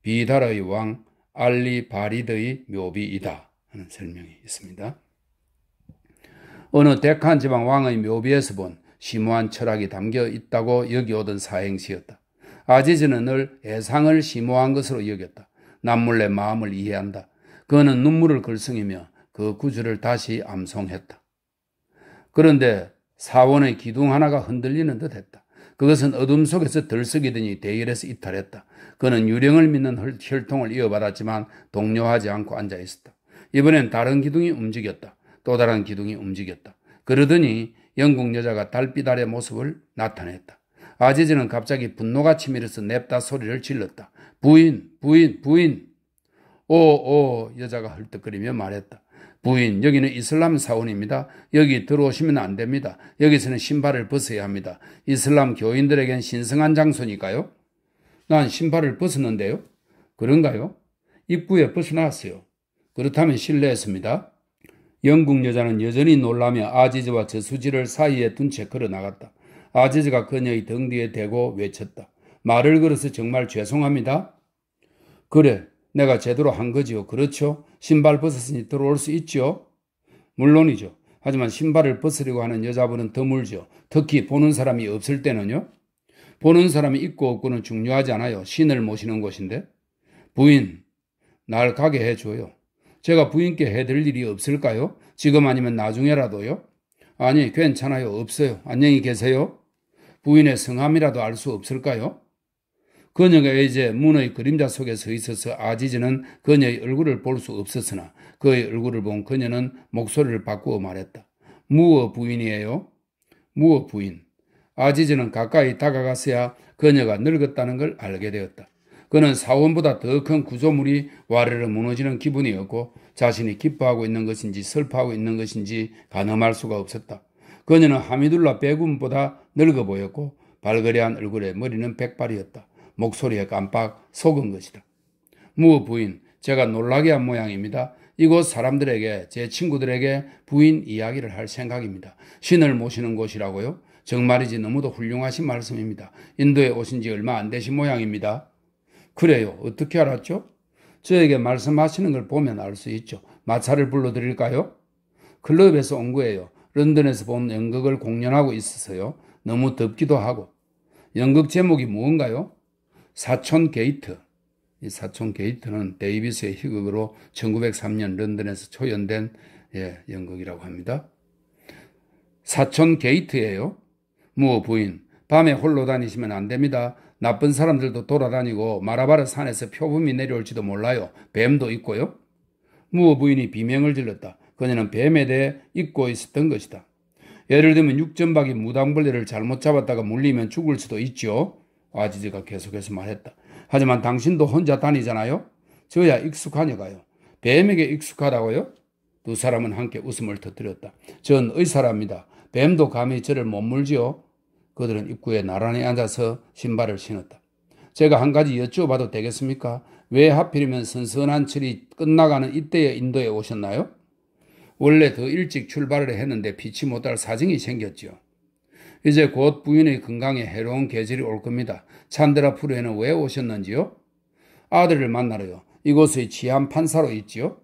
비다의왕 알리바리드의 묘비이다 하는 설명이 있습니다. 어느 데칸 지방 왕의 묘비에서 본 심오한 철학이 담겨 있다고 여기오던 사행시였다. 아지즈는 늘 애상을 심오한 것으로 여겼다. 남몰래 마음을 이해한다. 그는 눈물을 글썽이며 그 구슬을 다시 암송했다. 그런데 사원의 기둥 하나가 흔들리는 듯 했다. 그것은 어둠 속에서 들썩이더니 대열에서 이탈했다. 그는 유령을 믿는 혈통을 이어받았지만 동요하지 않고 앉아 있었다. 이번엔 다른 기둥이 움직였다. 또 다른 기둥이 움직였다. 그러더니 영국 여자가 달빛 아래 모습을 나타냈다. 아재즈는 갑자기 분노가 치밀어서 냅다 소리를 질렀다. 부인, 부인, 부인. 오, 오, 여자가 헐떡거리며 말했다. 부인, 여기는 이슬람 사원입니다. 여기 들어오시면 안 됩니다. 여기서는 신발을 벗어야 합니다. 이슬람 교인들에겐 신성한 장소니까요. 난 신발을 벗었는데요. 그런가요? 입구에 벗어났어요. 그렇다면 실례했습니다. 영국 여자는 여전히 놀라며 아지즈와 저수지를 사이에 둔 채 걸어 나갔다. 아지즈가 그녀의 등 뒤에 대고 외쳤다. 말을 걸어서 정말 죄송합니다. 그래, 내가 제대로 한 거지요. 그렇죠? 신발 벗었으니 들어올 수 있죠? 물론이죠. 하지만 신발을 벗으려고 하는 여자분은 드물죠. 특히 보는 사람이 없을 때는요. 보는 사람이 있고 없고는 중요하지 않아요. 신을 모시는 곳인데. 부인, 날 가게 해줘요. 제가 부인께 해드릴 일이 없을까요? 지금 아니면 나중에라도요? 아니, 괜찮아요. 없어요. 안녕히 계세요. 부인의 성함이라도 알 수 없을까요? 그녀가 이제 문의 그림자 속에 서 있어서 아지즈는 그녀의 얼굴을 볼 수 없었으나 그의 얼굴을 본 그녀는 목소리를 바꾸어 말했다. 무어 부인이에요? 무어 부인. 아지즈는 가까이 다가갔어야 그녀가 늙었다는 걸 알게 되었다. 그는 사원보다 더 큰 구조물이 와르르 무너지는 기분이었고 자신이 기뻐하고 있는 것인지 슬퍼하고 있는 것인지 가늠할 수가 없었다. 그녀는 하미둘라 백군보다 늙어 보였고 발그레한 얼굴에 머리는 백발이었다. 목소리에 깜빡 속은 것이다. 무 부인, 제가 놀라게 한 모양입니다. 이곳 사람들에게, 제 친구들에게 부인 이야기를 할 생각입니다. 신을 모시는 곳이라고요? 정말이지 너무도 훌륭하신 말씀입니다. 인도에 오신 지 얼마 안 되신 모양입니다. 그래요. 어떻게 알았죠? 저에게 말씀하시는 걸 보면 알 수 있죠. 마차를 불러드릴까요? 클럽에서 온 거예요. 런던에서 본 연극을 공연하고 있어서요. 너무 덥기도 하고. 연극 제목이 무언가요? 사촌 게이트. 이 사촌 게이트는 데이비스의 희극으로 1903년 런던에서 초연된 예, 연극이라고 합니다. 사촌 게이트예요. 무어 부인. 밤에 홀로 다니시면 안 됩니다. 나쁜 사람들도 돌아다니고 마라바르 산에서 표범이 내려올지도 몰라요. 뱀도 있고요. 무어 부인이 비명을 질렀다. 그녀는 뱀에 대해 잊고 있었던 것이다. 예를 들면 육전박이 무당벌레를 잘못 잡았다가 물리면 죽을 수도 있죠. 와지즈가 계속해서 말했다. 하지만 당신도 혼자 다니잖아요? 저야 익숙하니까요. 뱀에게 익숙하다고요? 두 사람은 함께 웃음을 터뜨렸다. 전 의사랍니다. 뱀도 감히 저를 못 물지요? 그들은 입구에 나란히 앉아서 신발을 신었다. 제가 한 가지 여쭤봐도 되겠습니까? 왜 하필이면 선선한 철이 끝나가는 이때에 인도에 오셨나요? 원래 더 일찍 출발을 했는데 피치 못할 사정이 생겼지요. 이제 곧 부인의 건강에 해로운 계절이 올 겁니다. 찬드라 푸르에는 왜 오셨는지요? 아들을 만나러요. 이곳의 치안 판사로 있지요?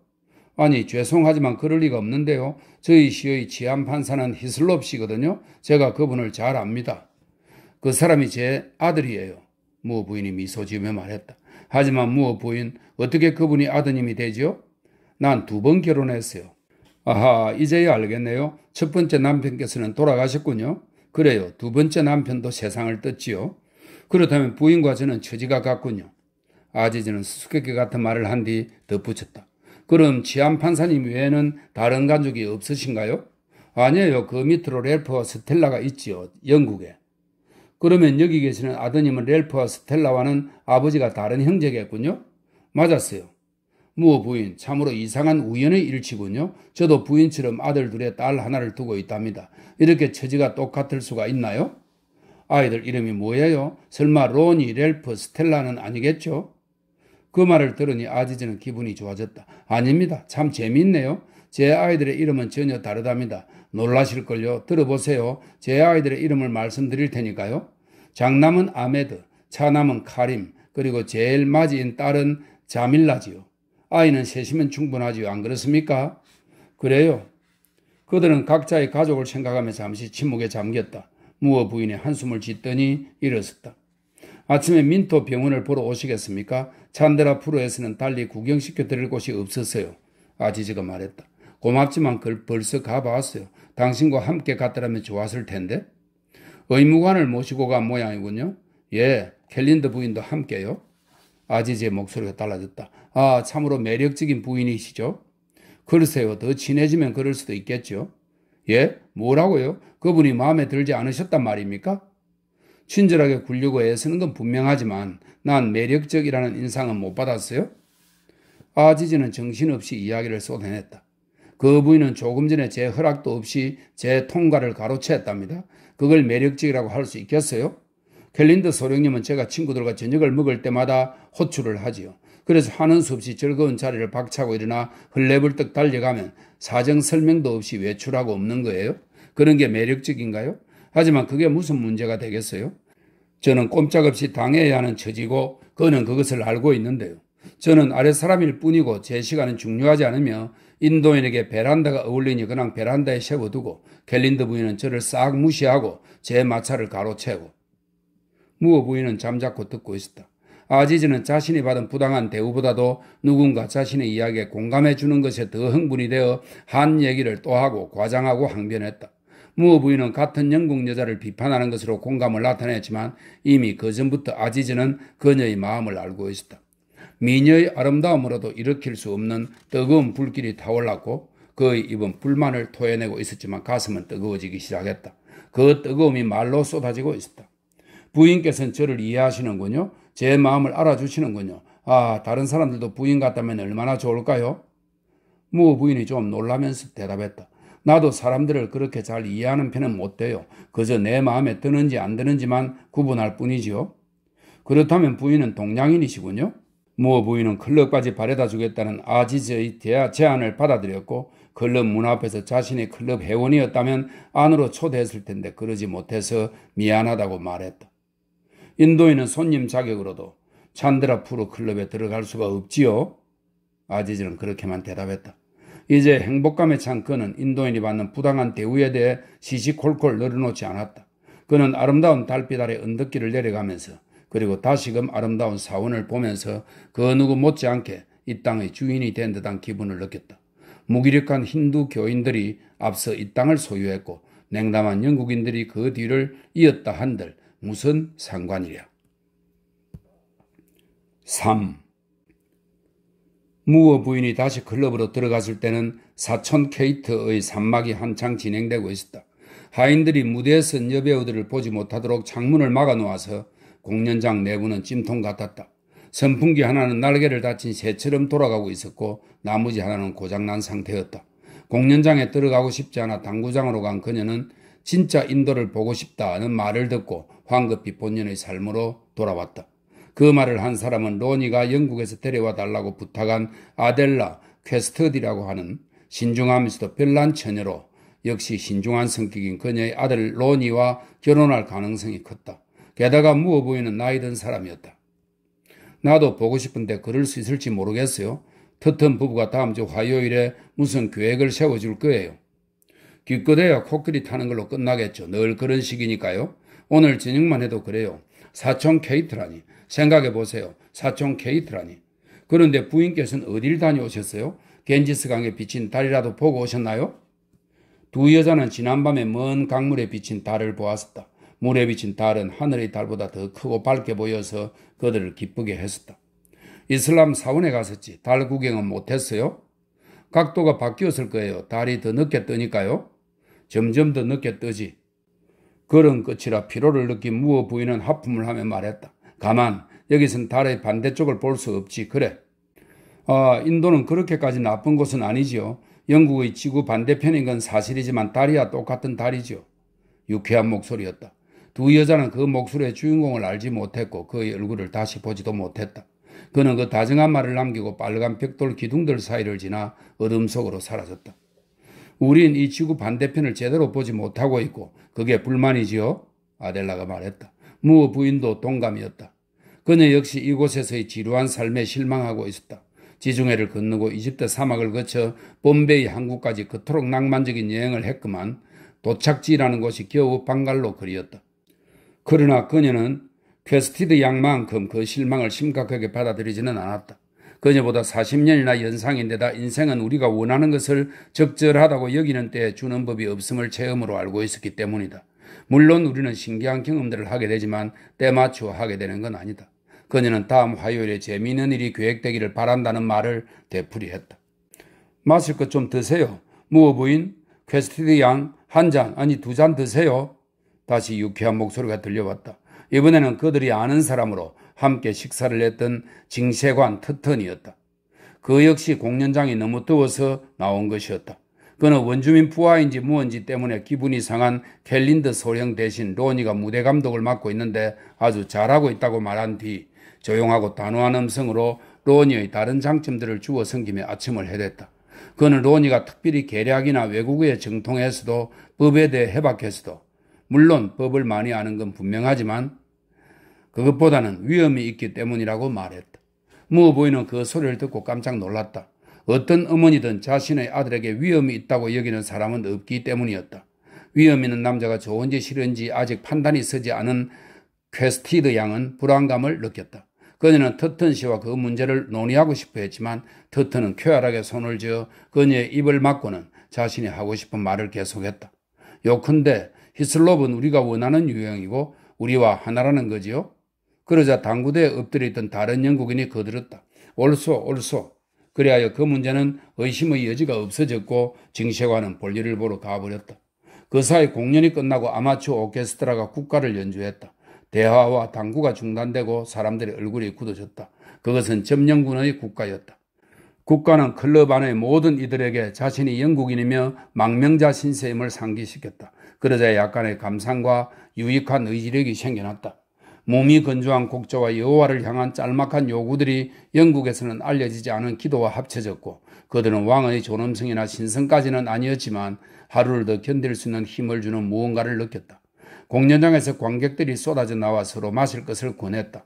아니 죄송하지만 그럴 리가 없는데요. 저희 시의 치안 판사는 히슬롭 씨거든요. 제가 그분을 잘 압니다. 그 사람이 제 아들이에요. 무어 부인이 미소 지으며 말했다. 하지만 무어 부인 어떻게 그분이 아드님이 되지요? 난 두 번 결혼했어요. 아하 이제야 알겠네요. 첫 번째 남편께서는 돌아가셨군요. 그래요. 두 번째 남편도 세상을 떴지요. 그렇다면 부인과 저는 처지가 같군요. 아지지는 수수께끼 같은 말을 한 뒤 덧붙였다. 그럼 치안 판사님 외에는 다른 가족이 없으신가요? 아니에요. 그 밑으로 렐프와 스텔라가 있지요. 영국에. 그러면 여기 계시는 아드님은 렐프와 스텔라와는 아버지가 다른 형제겠군요? 맞았어요. 무어 뭐 부인, 참으로 이상한 우연의 일치군요. 저도 부인처럼 아들 둘에 딸 하나를 두고 있답니다. 이렇게 처지가 똑같을 수가 있나요? 아이들 이름이 뭐예요? 설마 로니, 렐프, 스텔라는 아니겠죠? 그 말을 들으니 아지즈는 기분이 좋아졌다. 아닙니다. 참 재미있네요. 제 아이들의 이름은 전혀 다르답니다. 놀라실걸요. 들어보세요. 제 아이들의 이름을 말씀드릴 테니까요. 장남은 아메드, 차남은 카림, 그리고 제일 맞이인 딸은 자밀라지요. 아이는 셋이면 충분하지요. 안 그렇습니까? 그래요. 그들은 각자의 가족을 생각하며 잠시 침묵에 잠겼다. 무어 부인이 한숨을 짓더니 일어섰다. 아침에 민토 병원을 보러 오시겠습니까? 찬데라 프로에서는 달리 구경시켜 드릴 곳이 없었어요. 아지즈가 말했다. 고맙지만 그걸 벌써 가봤어요. 당신과 함께 갔더라면 좋았을 텐데. 의무관을 모시고 간 모양이군요. 예, 캘린더 부인도 함께요. 아지즈의 목소리가 달라졌다. 아, 참으로 매력적인 부인이시죠? 글쎄요. 더 친해지면 그럴 수도 있겠죠. 예? 뭐라고요? 그분이 마음에 들지 않으셨단 말입니까? 친절하게 굴려고 애쓰는 건 분명하지만 난 매력적이라는 인상은 못 받았어요? 아지지는 정신없이 이야기를 쏟아냈다. 그 부인은 조금 전에 제 허락도 없이 제 통과를 가로채했답니다 그걸 매력적이라고 할 수 있겠어요? 캘린더 소령님은 제가 친구들과 저녁을 먹을 때마다 호출을 하지요. 그래서 하는 수 없이 즐거운 자리를 박차고 일어나 흘레벌떡 달려가면 사정 설명도 없이 외출하고 없는 거예요. 그런 게 매력적인가요? 하지만 그게 무슨 문제가 되겠어요? 저는 꼼짝없이 당해야 하는 처지고 그는 그것을 알고 있는데요. 저는 아래 사람일 뿐이고 제 시간은 중요하지 않으며 인도인에게 베란다가 어울리니 그냥 베란다에 세워두고 갤린드 부인은 저를 싹 무시하고 제 마차를 가로채고 무어 부인은 잠자코 듣고 있었다. 아지즈는 자신이 받은 부당한 대우보다도 누군가 자신의 이야기에 공감해 주는 것에 더 흥분이 되어 한 얘기를 또 하고 과장하고 항변했다. 무어 부인은 같은 영국 여자를 비판하는 것으로 공감을 나타냈지만 이미 그 전부터 아지즈는 그녀의 마음을 알고 있었다. 미녀의 아름다움으로도 일으킬 수 없는 뜨거운 불길이 타올랐고 그의 입은 불만을 토해내고 있었지만 가슴은 뜨거워지기 시작했다. 그 뜨거움이 말로 쏟아지고 있었다. 부인께서는 저를 이해하시는군요. 제 마음을 알아주시는군요. 아, 다른 사람들도 부인 같다면 얼마나 좋을까요? 무 뭐 부인이 좀 놀라면서 대답했다. 나도 사람들을 그렇게 잘 이해하는 편은 못 돼요. 그저 내 마음에 드는지 안 드는지만 구분할 뿐이지요. 그렇다면 부인은 동양인이시군요. 모 뭐 부인은 클럽까지 바래다 주겠다는 아지즈의 제안을 받아들였고 클럽 문 앞에서 자신의 클럽 회원이었다면 안으로 초대했을 텐데 그러지 못해서 미안하다고 말했다. 인도인은 손님 자격으로도 찬드라푸르 클럽에 들어갈 수가 없지요. 아지즈는 그렇게만 대답했다. 이제 행복감에 찬 그는 인도인이 받는 부당한 대우에 대해 시시콜콜 늘어놓지 않았다. 그는 아름다운 달빛 아래 언덕길을 내려가면서 그리고 다시금 아름다운 사원을 보면서 그 누구 못지않게 이 땅의 주인이 된 듯한 기분을 느꼈다. 무기력한 힌두 교인들이 앞서 이 땅을 소유했고 냉담한 영국인들이 그 뒤를 이었다 한들 무슨 상관이랴. 3. 무어 부인이 다시 클럽으로 들어갔을 때는 사촌 케이트의 산막이 한창 진행되고 있었다. 하인들이 무대에 선 여배우들을 보지 못하도록 창문을 막아놓아서 공연장 내부는 찜통 같았다. 선풍기 하나는 날개를 다친 새처럼 돌아가고 있었고 나머지 하나는 고장난 상태였다. 공연장에 들어가고 싶지 않아 당구장으로 간 그녀는 진짜 인도를 보고 싶다는 말을 듣고 황급히 본연의 삶으로 돌아왔다. 그 말을 한 사람은 로니가 영국에서 데려와 달라고 부탁한 아델라 퀘스트디라고 하는 신중하면서도 별난 처녀로 역시 신중한 성격인 그녀의 아들 로니와 결혼할 가능성이 컸다. 게다가 무어 보이는 나이든 사람이었다. 나도 보고 싶은데 그럴 수 있을지 모르겠어요. 터튼 부부가 다음 주 화요일에 무슨 계획을 세워줄 거예요. 기껏해야 코끼리 타는 걸로 끝나겠죠. 늘 그런 식이니까요. 오늘 저녁만 해도 그래요. 사촌 케이트라니. 생각해 보세요. 사촌 케이트라니. 그런데 부인께서는 어딜 다녀오셨어요? 겐지스강에 비친 달이라도 보고 오셨나요? 두 여자는 지난밤에 먼 강물에 비친 달을 보았었다. 물에 비친 달은 하늘의 달보다 더 크고 밝게 보여서 그들을 기쁘게 했었다. 이슬람 사원에 갔었지 달 구경은 못했어요? 각도가 바뀌었을 거예요. 달이 더 늦게 뜨니까요. 점점 더 늦게 뜨지. 그런 끝이라 피로를 느낀 무어 부인은 하품을 하며 말했다. 가만, 여기선 달의 반대쪽을 볼 수 없지. 그래. 아, 인도는 그렇게까지 나쁜 곳은 아니지요. 영국의 지구 반대편인 건 사실이지만 달이야 똑같은 달이지요. 유쾌한 목소리였다. 두 여자는 그 목소리의 주인공을 알지 못했고 그의 얼굴을 다시 보지도 못했다. 그는 그 다정한 말을 남기고 빨간 벽돌 기둥들 사이를 지나 어둠 속으로 사라졌다. 우린 이 지구 반대편을 제대로 보지 못하고 있고 그게 불만이지요. 아델라가 말했다. 무어 부인도 동감이었다. 그녀 역시 이곳에서의 지루한 삶에 실망하고 있었다. 지중해를 건너고 이집트 사막을 거쳐 봄베이 항구까지 그토록 낭만적인 여행을 했구만 도착지라는 곳이 겨우 방갈로 그리였다 그러나 그녀는 퀘스티드 양만큼 그 실망을 심각하게 받아들이지는 않았다. 그녀보다 40년이나 연상인데다 인생은 우리가 원하는 것을 적절하다고 여기는 때 주는 법이 없음을 체험으로 알고 있었기 때문이다. 물론 우리는 신기한 경험들을 하게 되지만 때맞춰 하게 되는 건 아니다. 그녀는 다음 화요일에 재미있는 일이 계획되기를 바란다는 말을 되풀이했다. 마실 것 좀 드세요. 무어부인, 퀘스티드 양, 한 잔, 아니 두 잔 드세요. 다시 유쾌한 목소리가 들려왔다. 이번에는 그들이 아는 사람으로 함께 식사를 했던 징세관 터턴이었다. 그 역시 공연장이 너무 더워서 나온 것이었다. 그는 원주민 부하인지 무언지 때문에 기분이 상한 켈린드 소령 대신 로니가 무대 감독을 맡고 있는데 아주 잘하고 있다고 말한 뒤 조용하고 단호한 음성으로 로니의 다른 장점들을 주워 섬김에 아침을 해댔다. 그는 로니가 특별히 계략이나 외국의 정통에서도 법에 대해 해박해서도 물론 법을 많이 아는 건 분명하지만 그것보다는 위험이 있기 때문이라고 말했다. 무어보이는 그 소리를 듣고 깜짝 놀랐다. 어떤 어머니든 자신의 아들에게 위험이 있다고 여기는 사람은 없기 때문이었다. 위험 있는 남자가 좋은지 싫은지 아직 판단이 서지 않은 퀘스티드 양은 불안감을 느꼈다. 그녀는 터튼 씨와 그 문제를 논의하고 싶어 했지만 터튼은 쾌활하게 손을 쥐어 그녀의 입을 막고는 자신이 하고 싶은 말을 계속했다. 요컨대 히슬롭은 우리가 원하는 유형이고 우리와 하나라는 거지요? 그러자 당구대에 엎드려 있던 다른 영국인이 거들었다. 옳소, 옳소. 그리하여 그 문제는 의심의 여지가 없어졌고 증세관은 볼일을 보러 가버렸다. 그 사이 공연이 끝나고 아마추어 오케스트라가 국가를 연주했다. 대화와 당구가 중단되고 사람들의 얼굴이 굳어졌다. 그것은 점령군의 국가였다. 국가는 클럽 안의 모든 이들에게 자신이 영국인이며 망명자 신세임을 상기시켰다. 그러자 약간의 감상과 유익한 의지력이 생겨났다. 몸이 건조한 곡조와 여호와를 향한 짤막한 요구들이 영국에서는 알려지지 않은 기도와 합쳐졌고 그들은 왕의 존엄성이나 신성까지는 아니었지만 하루를 더 견딜 수 있는 힘을 주는 무언가를 느꼈다. 공연장에서 관객들이 쏟아져 나와 서로 마실 것을 권했다.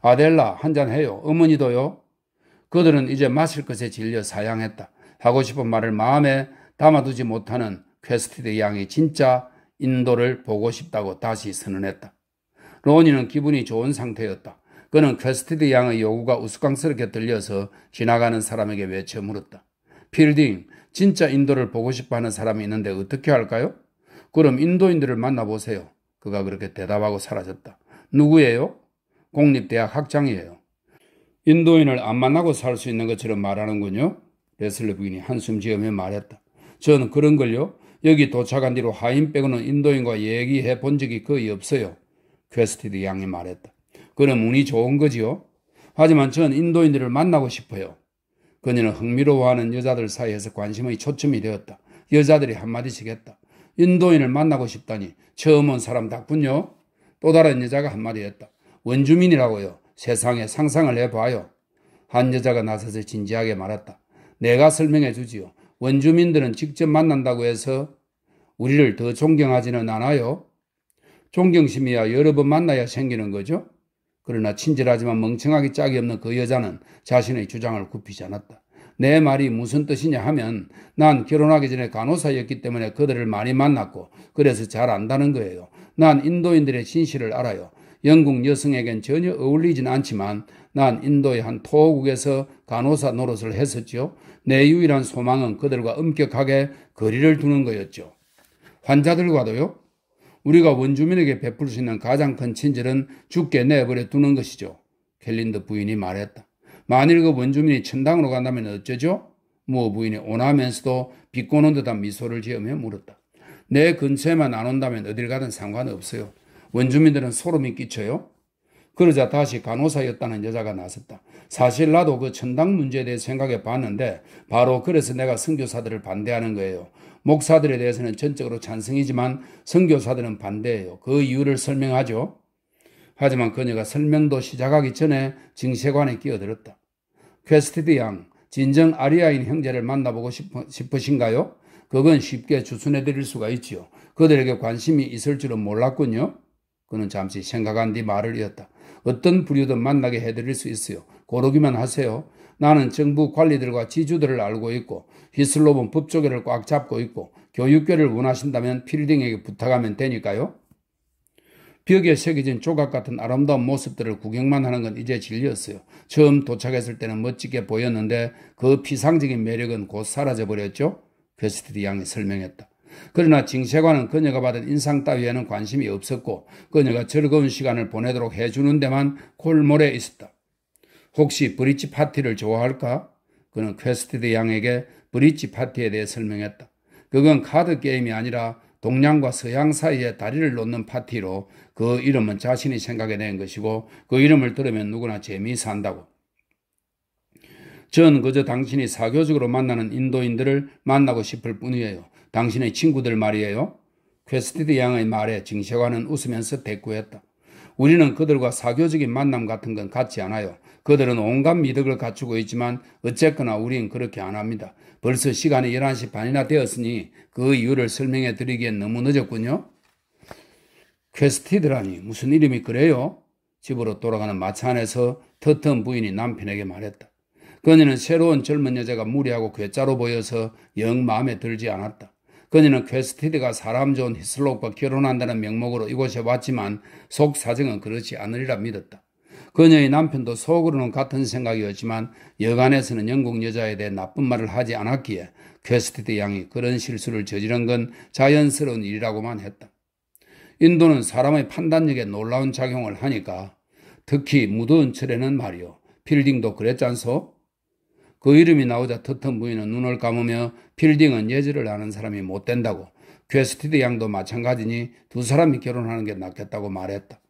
아델라 한잔 해요. 어머니도요. 그들은 이제 마실 것에 질려 사양했다. 하고 싶은 말을 마음에 담아두지 못하는 퀘스티드 양이 진짜 인도를 보고 싶다고 다시 선언했다. 로니는 기분이 좋은 상태였다. 그는 퀘스티드 양의 요구가 우스꽝스럽게 들려서 지나가는 사람에게 외쳐 물었다. 필딩, 진짜 인도를 보고 싶어하는 사람이 있는데 어떻게 할까요? 그럼 인도인들을 만나보세요. 그가 그렇게 대답하고 사라졌다. 누구예요? 공립대학 학장이에요. 인도인을 안 만나고 살 수 있는 것처럼 말하는군요. 레슬러 부인이 한숨 지으며 말했다. 저는 그런걸요. 여기 도착한 뒤로 하인 빼고는 인도인과 얘기해 본 적이 거의 없어요. 퀘스티드 양이 말했다. 그는 운이 좋은 거지요. 하지만 전 인도인들을 만나고 싶어요. 그녀는 흥미로워하는 여자들 사이에서 관심의 초점이 되었다. 여자들이 한마디씩 했다. 인도인을 만나고 싶다니 처음 온 사람 답군요. 또 다른 여자가 한마디 했다. 원주민이라고요. 세상에 상상을 해봐요. 한 여자가 나서서 진지하게 말했다. 내가 설명해 주지요. 원주민들은 직접 만난다고 해서 우리를 더 존경하지는 않아요. 존경심이야 여러 번 만나야 생기는 거죠. 그러나 친절하지만 멍청하기 짝이 없는 그 여자는 자신의 주장을 굽히지 않았다. 내 말이 무슨 뜻이냐 하면 난 결혼하기 전에 간호사였기 때문에 그들을 많이 만났고 그래서 잘 안다는 거예요. 난 인도인들의 진실을 알아요. 영국 여성에겐 전혀 어울리진 않지만 난 인도의 한 토호국에서 간호사 노릇을 했었죠. 내 유일한 소망은 그들과 엄격하게 거리를 두는 거였죠. 환자들과도요? 우리가 원주민에게 베풀 수 있는 가장 큰 친절은 죽게 내버려 두는 것이죠. 켈린더 부인이 말했다. 만일 그 원주민이 천당으로 간다면 어쩌죠? 무어 부인이 온하면서도 비꼬는 듯한 미소를 지으며 물었다. 내 근처에만 안 온다면 어딜 가든 상관없어요. 원주민들은 소름이 끼쳐요. 그러자 다시 간호사였다는 여자가 나섰다. 사실 나도 그 천당 문제에 대해 생각해 봤는데 바로 그래서 내가 선교사들을 반대하는 거예요. 목사들에 대해서는 전적으로 찬성이지만 선교사들은 반대해요그 이유를 설명하죠. 하지만 그녀가 설명도 시작하기 전에 증세관에 끼어들었다. 퀘스티드 양, 진정 아리아인 형제를 만나보고 싶으신가요? 그건 쉽게 추천해 드릴 수가 있지요. 그들에게 관심이 있을 줄은 몰랐군요. 그는 잠시 생각한 뒤 말을 이었다. 어떤 부류든 만나게 해드릴 수 있어요. 고르기만 하세요. 나는 정부 관리들과 지주들을 알고 있고 히슬로은 법조계를 꽉 잡고 있고 교육계를 원하신다면 필딩에게 부탁하면 되니까요. 벽에 새겨진 조각 같은 아름다운 모습들을 구경만 하는 건 이제 질렸어요. 처음 도착했을 때는 멋지게 보였는데 그 피상적인 매력은 곧 사라져버렸죠? 베스트드 양이 설명했다. 그러나 징세관은 그녀가 받은 인상 따위에는 관심이 없었고 그녀가 즐거운 시간을 보내도록 해주는 데만 골몰해 있었다. 혹시 브릿지 파티를 좋아할까? 그는 퀘스티드 양에게 브릿지 파티에 대해 설명했다. 그건 카드 게임이 아니라 동양과 서양 사이에 다리를 놓는 파티로 그 이름은 자신이 생각해 낸 것이고 그 이름을 들으면 누구나 재미 산다고. 전 그저 당신이 사교적으로 만나는 인도인들을 만나고 싶을 뿐이에요. 당신의 친구들 말이에요. 퀘스티드 양의 말에 증세관은 웃으면서 대꾸했다. 우리는 그들과 사교적인 만남 같은 건 갖지 않아요. 그들은 온갖 미덕을 갖추고 있지만 어쨌거나 우린 그렇게 안 합니다. 벌써 시간이 11시 반이나 되었으니 그 이유를 설명해 드리기엔 너무 늦었군요. 퀘스티드라니 무슨 이름이 그래요? 집으로 돌아가는 마차 안에서 터튼 부인이 남편에게 말했다. 그녀는 새로운 젊은 여자가 무리하고 괴짜로 보여서 영 마음에 들지 않았다. 그녀는 퀘스티드가 사람 좋은 히슬록과 결혼한다는 명목으로 이곳에 왔지만 속 사정은 그렇지 않으리라 믿었다. 그녀의 남편도 속으로는 같은 생각이었지만 여간에서는 영국 여자에 대해 나쁜 말을 하지 않았기에 퀘스티드 양이 그런 실수를 저지른 건 자연스러운 일이라고만 했다. 인도는 사람의 판단력에 놀라운 작용을 하니까 특히 무더운 철에는 말이요. 필딩도 그랬잖소? 그 이름이 나오자 터턴 부인은 눈을 감으며 필딩은 예지를 아는 사람이 못 된다고 퀘스티드 양도 마찬가지니 두 사람이 결혼하는 게 낫겠다고 말했다.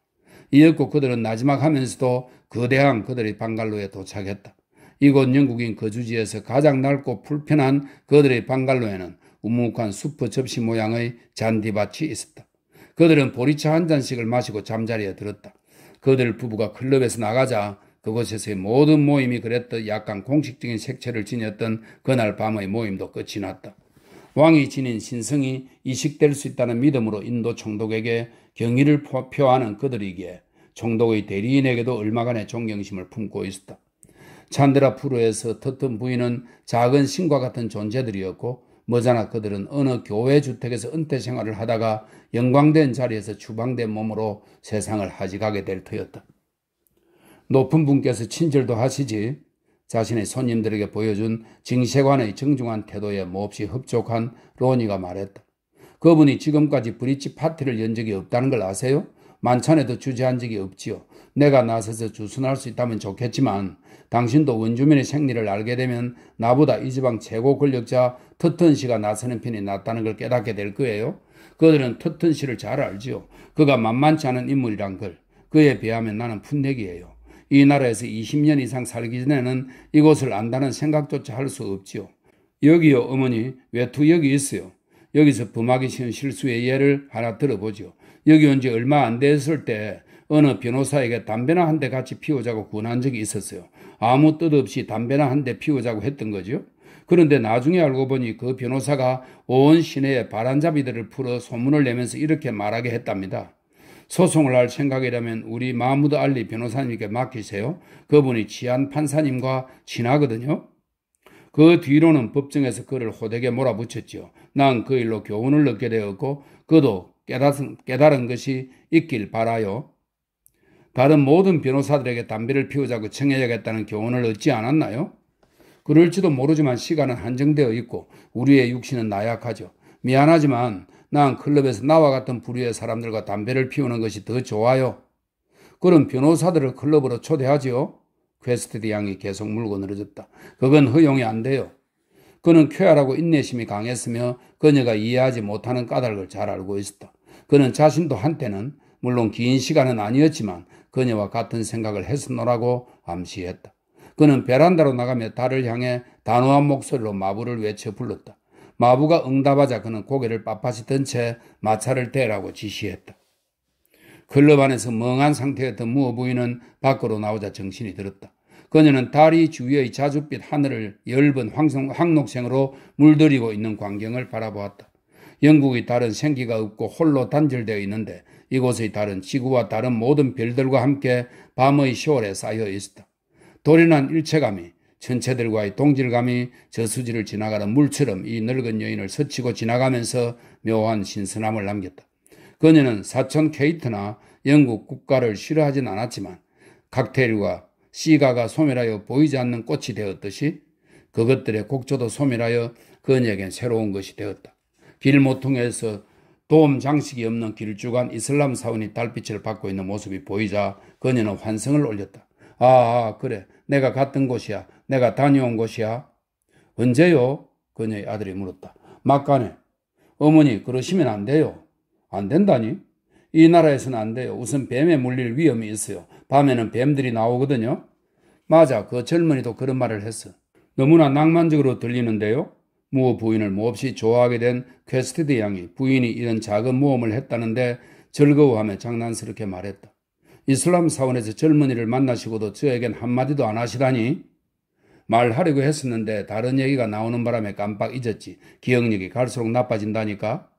이윽고 그들은 마지막 하면서도 거대한 그들의 방갈로에 도착했다. 이곳 영국인 거주지에서 가장 낡고 불편한 그들의 방갈로에는 우묵한 수프 접시 모양의 잔디밭이 있었다. 그들은 보리차 한 잔씩을 마시고 잠자리에 들었다. 그들 부부가 클럽에서 나가자 그곳에서의 모든 모임이 그랬듯 약간 공식적인 색채를 지녔던 그날 밤의 모임도 끝이 났다. 왕이 지닌 신성이 이식될 수 있다는 믿음으로 인도 총독에게 경의를 표하는 그들이기에 총독의 대리인에게도 얼마간의 존경심을 품고 있었다. 찬드라푸르에서 터튼 부인은 작은 신과 같은 존재들이었고 머자나 그들은 어느 교회 주택에서 은퇴 생활을 하다가 영광된 자리에서 추방된 몸으로 세상을 하직하게 될 터였다. 높은 분께서 친절도 하시지 자신의 손님들에게 보여준 징세관의 정중한 태도에 몹시 흡족한 로니가 말했다. 그분이 지금까지 브릿지 파티를 연 적이 없다는 걸 아세요? 만찬에도 주재한 적이 없지요. 내가 나서서 주선할 수 있다면 좋겠지만 당신도 원주민의 생리를 알게 되면 나보다 이 지방 최고 권력자 터튼 씨가 나서는 편이 낫다는 걸 깨닫게 될 거예요. 그들은 터튼 씨를 잘 알지요. 그가 만만치 않은 인물이란 걸. 그에 비하면 나는 푼내기예요. 이 나라에서 20년 이상 살기 전에는 이곳을 안다는 생각조차 할 수 없지요. 여기요, 어머니. 외투 여기 있어요. 여기서 범하기 쉬운 실수의 예를 하나 들어보죠. 여기 온 지 얼마 안 됐을 때 어느 변호사에게 담배나 한 대 같이 피우자고 권한 적이 있었어요. 아무 뜻 없이 담배나 한 대 피우자고 했던 거죠. 그런데 나중에 알고 보니 그 변호사가 온 시내에 바람잡이들을 풀어 소문을 내면서 이렇게 말하게 했답니다. 소송을 할 생각이라면 우리 마무드 알리 변호사님께 맡기세요. 그분이 치안 판사님과 친하거든요. 그 뒤로는 법정에서 그를 호되게 몰아붙였지난그 일로 교훈을 얻게 되었고 그도 깨달은, 깨달은 것이 있길 바라요. 다른 모든 변호사들에게 담배를 피우자고 청해야겠다는 교훈을 얻지 않았나요? 그럴지도 모르지만 시간은 한정되어 있고 우리의 육신은 나약하죠. 미안하지만 난 클럽에서 나와 같은 부류의 사람들과 담배를 피우는 것이 더 좋아요. 그런 변호사들을 클럽으로 초대하지요. 퀘스트드 양이 계속 물고 늘어졌다. 그건 허용이 안 돼요. 그는 쾌활하고 인내심이 강했으며 그녀가 이해하지 못하는 까닭을 잘 알고 있었다. 그는 자신도 한때는 물론 긴 시간은 아니었지만 그녀와 같은 생각을 했었노라고 암시했다. 그는 베란다로 나가며 달을 향해 단호한 목소리로 마부를 외쳐 불렀다. 마부가 응답하자 그는 고개를 빳빳이 든채 마차를 대라고 지시했다. 클럽 안에서 멍한 상태였던 무어 부인은 밖으로 나오자 정신이 들었다. 그녀는 다리 주위의 자줏빛 하늘을 엷은 황록생으로 물들이고 있는 광경을 바라보았다. 영국의 달은 생기가 없고 홀로 단절되어 있는데 이곳의 달은 지구와 다른 모든 별들과 함께 밤의 쇼월에 쌓여 있었다. 도련한 일체감이 천체들과의 동질감이 저수지를 지나가는 물처럼 이 늙은 여인을 스치고 지나가면서 묘한 신선함을 남겼다. 그녀는 사촌 케이트나 영국 국가를 싫어하진 않았지만 칵테일과 시가가 소멸하여 보이지 않는 꽃이 되었듯이 그것들의 곡조도 소멸하여 그녀에겐 새로운 것이 되었다. 길모퉁에서 도움 장식이 없는 길주간 이슬람 사원이 달빛을 받고 있는 모습이 보이자 그녀는 환성을 올렸다. 아, 아 그래. 내가 갔던 곳이야. 내가 다녀온 곳이야. 언제요? 그녀의 아들이 물었다. 막간에. 어머니, 그러시면 안 돼요. 안 된다니? 이 나라에서는 안 돼요. 우선 뱀에 물릴 위험이 있어요. 밤에는 뱀들이 나오거든요. 맞아. 그 젊은이도 그런 말을 했어. 너무나 낭만적으로 들리는데요. 무어 부인을 몹시 좋아하게 된 퀘스티드 양이 부인이 이런 작은 모험을 했다는데 즐거워하며 장난스럽게 말했다. 이슬람 사원에서 젊은이를 만나시고도 저에겐 한마디도 안 하시다니 말하려고 했었는데 다른 얘기가 나오는 바람에 깜빡 잊었지. 기억력이 갈수록 나빠진다니까.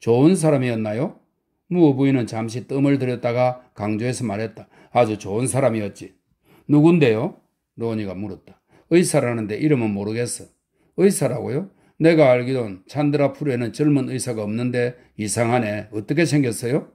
좋은 사람이었나요? 무부인은 어 잠시 뜸을 들였다가 강조해서 말했다. 아주 좋은 사람이었지. 누군데요? 로니가 물었다. 의사라는데 이름은 모르겠어. 의사라고요? 내가 알기론 찬드라 프루에는 젊은 의사가 없는데 이상하네. 어떻게 생겼어요?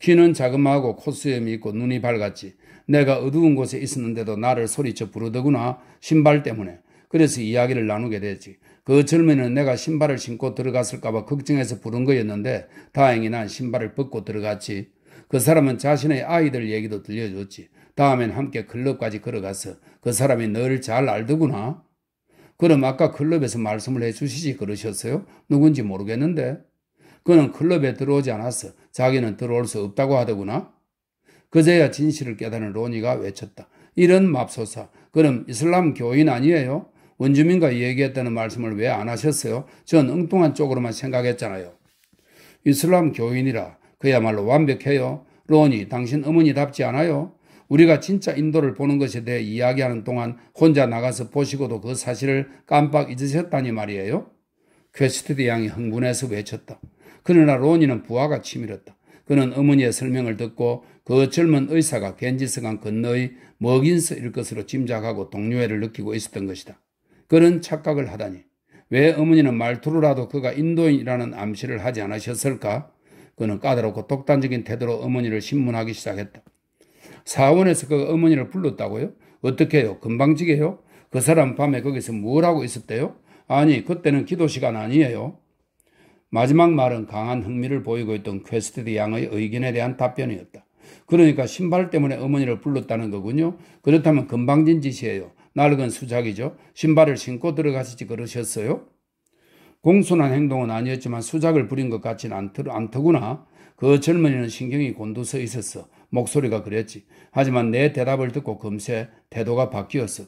귀는 자그마하고 콧수염이 있고 눈이 밝았지. 내가 어두운 곳에 있었는데도 나를 소리쳐 부르더구나. 신발 때문에. 그래서 이야기를 나누게 되지. 그 젊은이는 내가 신발을 신고 들어갔을까봐 걱정해서 부른 거였는데 다행히 난 신발을 벗고 들어갔지. 그 사람은 자신의 아이들 얘기도 들려줬지. 다음엔 함께 클럽까지 걸어가서 그 사람이 널잘 알더구나. 그럼 아까 클럽에서 말씀을 해주시지 그러셨어요? 누군지 모르겠는데. 그는 클럽에 들어오지 않았어. 자기는 들어올 수 없다고 하더구나. 그제야 진실을 깨달은 로니가 외쳤다. 이런 맙소사. 그럼 이슬람 교인 아니에요? 원주민과 얘기했다는 말씀을 왜 안 하셨어요? 전 엉뚱한 쪽으로만 생각했잖아요. 이슬람 교인이라 그야말로 완벽해요. 로니, 당신 어머니답지 않아요? 우리가 진짜 인도를 보는 것에 대해 이야기하는 동안 혼자 나가서 보시고도 그 사실을 깜빡 잊으셨다니 말이에요? 퀘스트디 양이 흥분해서 외쳤다. 그러나 로니는 부하가 치밀었다. 그는 어머니의 설명을 듣고 그 젊은 의사가 벤지스강 건너의 먹인서일 것으로 짐작하고 동료애를 느끼고 있었던 것이다. 그런 착각을 하다니. 왜 어머니는 말투로라도 그가 인도인이라는 암시를 하지 않으셨을까? 그는 까다롭고 독단적인 태도로 어머니를 신문하기 시작했다. 사원에서 그 어머니를 불렀다고요? 어떻게 해요? 금방지게요? 그 사람 밤에 거기서 뭘 하고 있었대요? 아니, 그때는 기도 시간 아니에요. 마지막 말은 강한 흥미를 보이고 있던 퀘스트드 양의 의견에 대한 답변이었다. 그러니까 신발 때문에 어머니를 불렀다는 거군요. 그렇다면 금방진 짓이에요. 낡은 수작이죠. 신발을 신고 들어가시지 그러셨어요? 공손한 행동은 아니었지만 수작을 부린 것 같진 않더, 않더구나. 그 젊은이는 신경이 곤두서 있었어. 목소리가 그랬지. 하지만 내 대답을 듣고 금세 태도가 바뀌었어.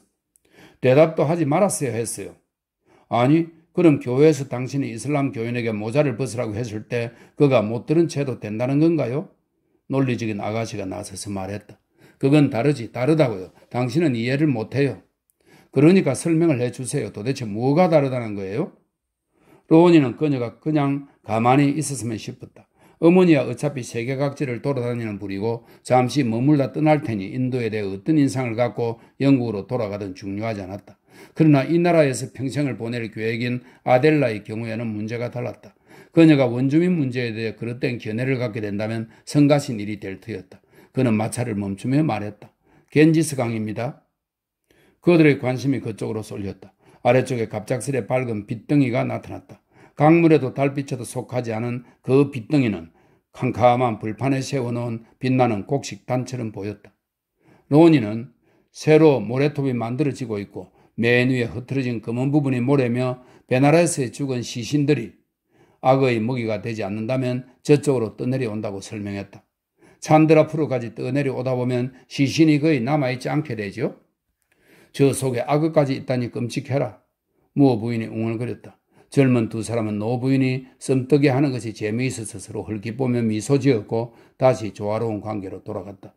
대답도 하지 말았어야 했어요. 아니, 그럼 교회에서 당신이 이슬람 교인에게 모자를 벗으라고 했을 때 그가 못 들은 채도 된다는 건가요? 논리적인 아가씨가 나서서 말했다. 그건 다르지, 다르다고요. 당신은 이해를 못해요. 그러니까 설명을 해주세요. 도대체 뭐가 다르다는 거예요? 로원이는 그녀가 그냥 가만히 있었으면 싶었다. 어머니야 어차피 세계 각지를 돌아다니는 분이고 잠시 머물다 떠날 테니 인도에 대해 어떤 인상을 갖고 영국으로 돌아가든 중요하지 않았다. 그러나 이 나라에서 평생을 보낼 계획인 아델라의 경우에는 문제가 달랐다. 그녀가 원주민 문제에 대해 그릇된 견해를 갖게 된다면 성가신 일이 될 터였다. 그는 마차를 멈추며 말했다. 겐지스 강입니다. 그들의 관심이 그쪽으로 쏠렸다. 아래쪽에 갑작스레 밝은 빗덩이가 나타났다. 강물에도 달빛에도 속하지 않은 그 빗덩이는 캄캄한 불판에 세워놓은 빛나는 곡식 단처럼 보였다. 로니는 새로 모래톱이 만들어지고 있고 맨 위에 흐트러진 검은 부분이 모래며 베나라에서 죽은 시신들이 악의 먹이가 되지 않는다면 저쪽으로 떠내려온다고 설명했다. 산들 앞으로까지 떠내려오다 보면 시신이 거의 남아있지 않게 되죠. 저 속에 악어까지 있다니 끔찍해라. 무어 부인이 웅얼거렸다. 젊은 두 사람은 노 부인이 썸떡이 하는 것이 재미있어서 서로 흘기보며 미소 지었고 다시 조화로운 관계로 돌아갔다.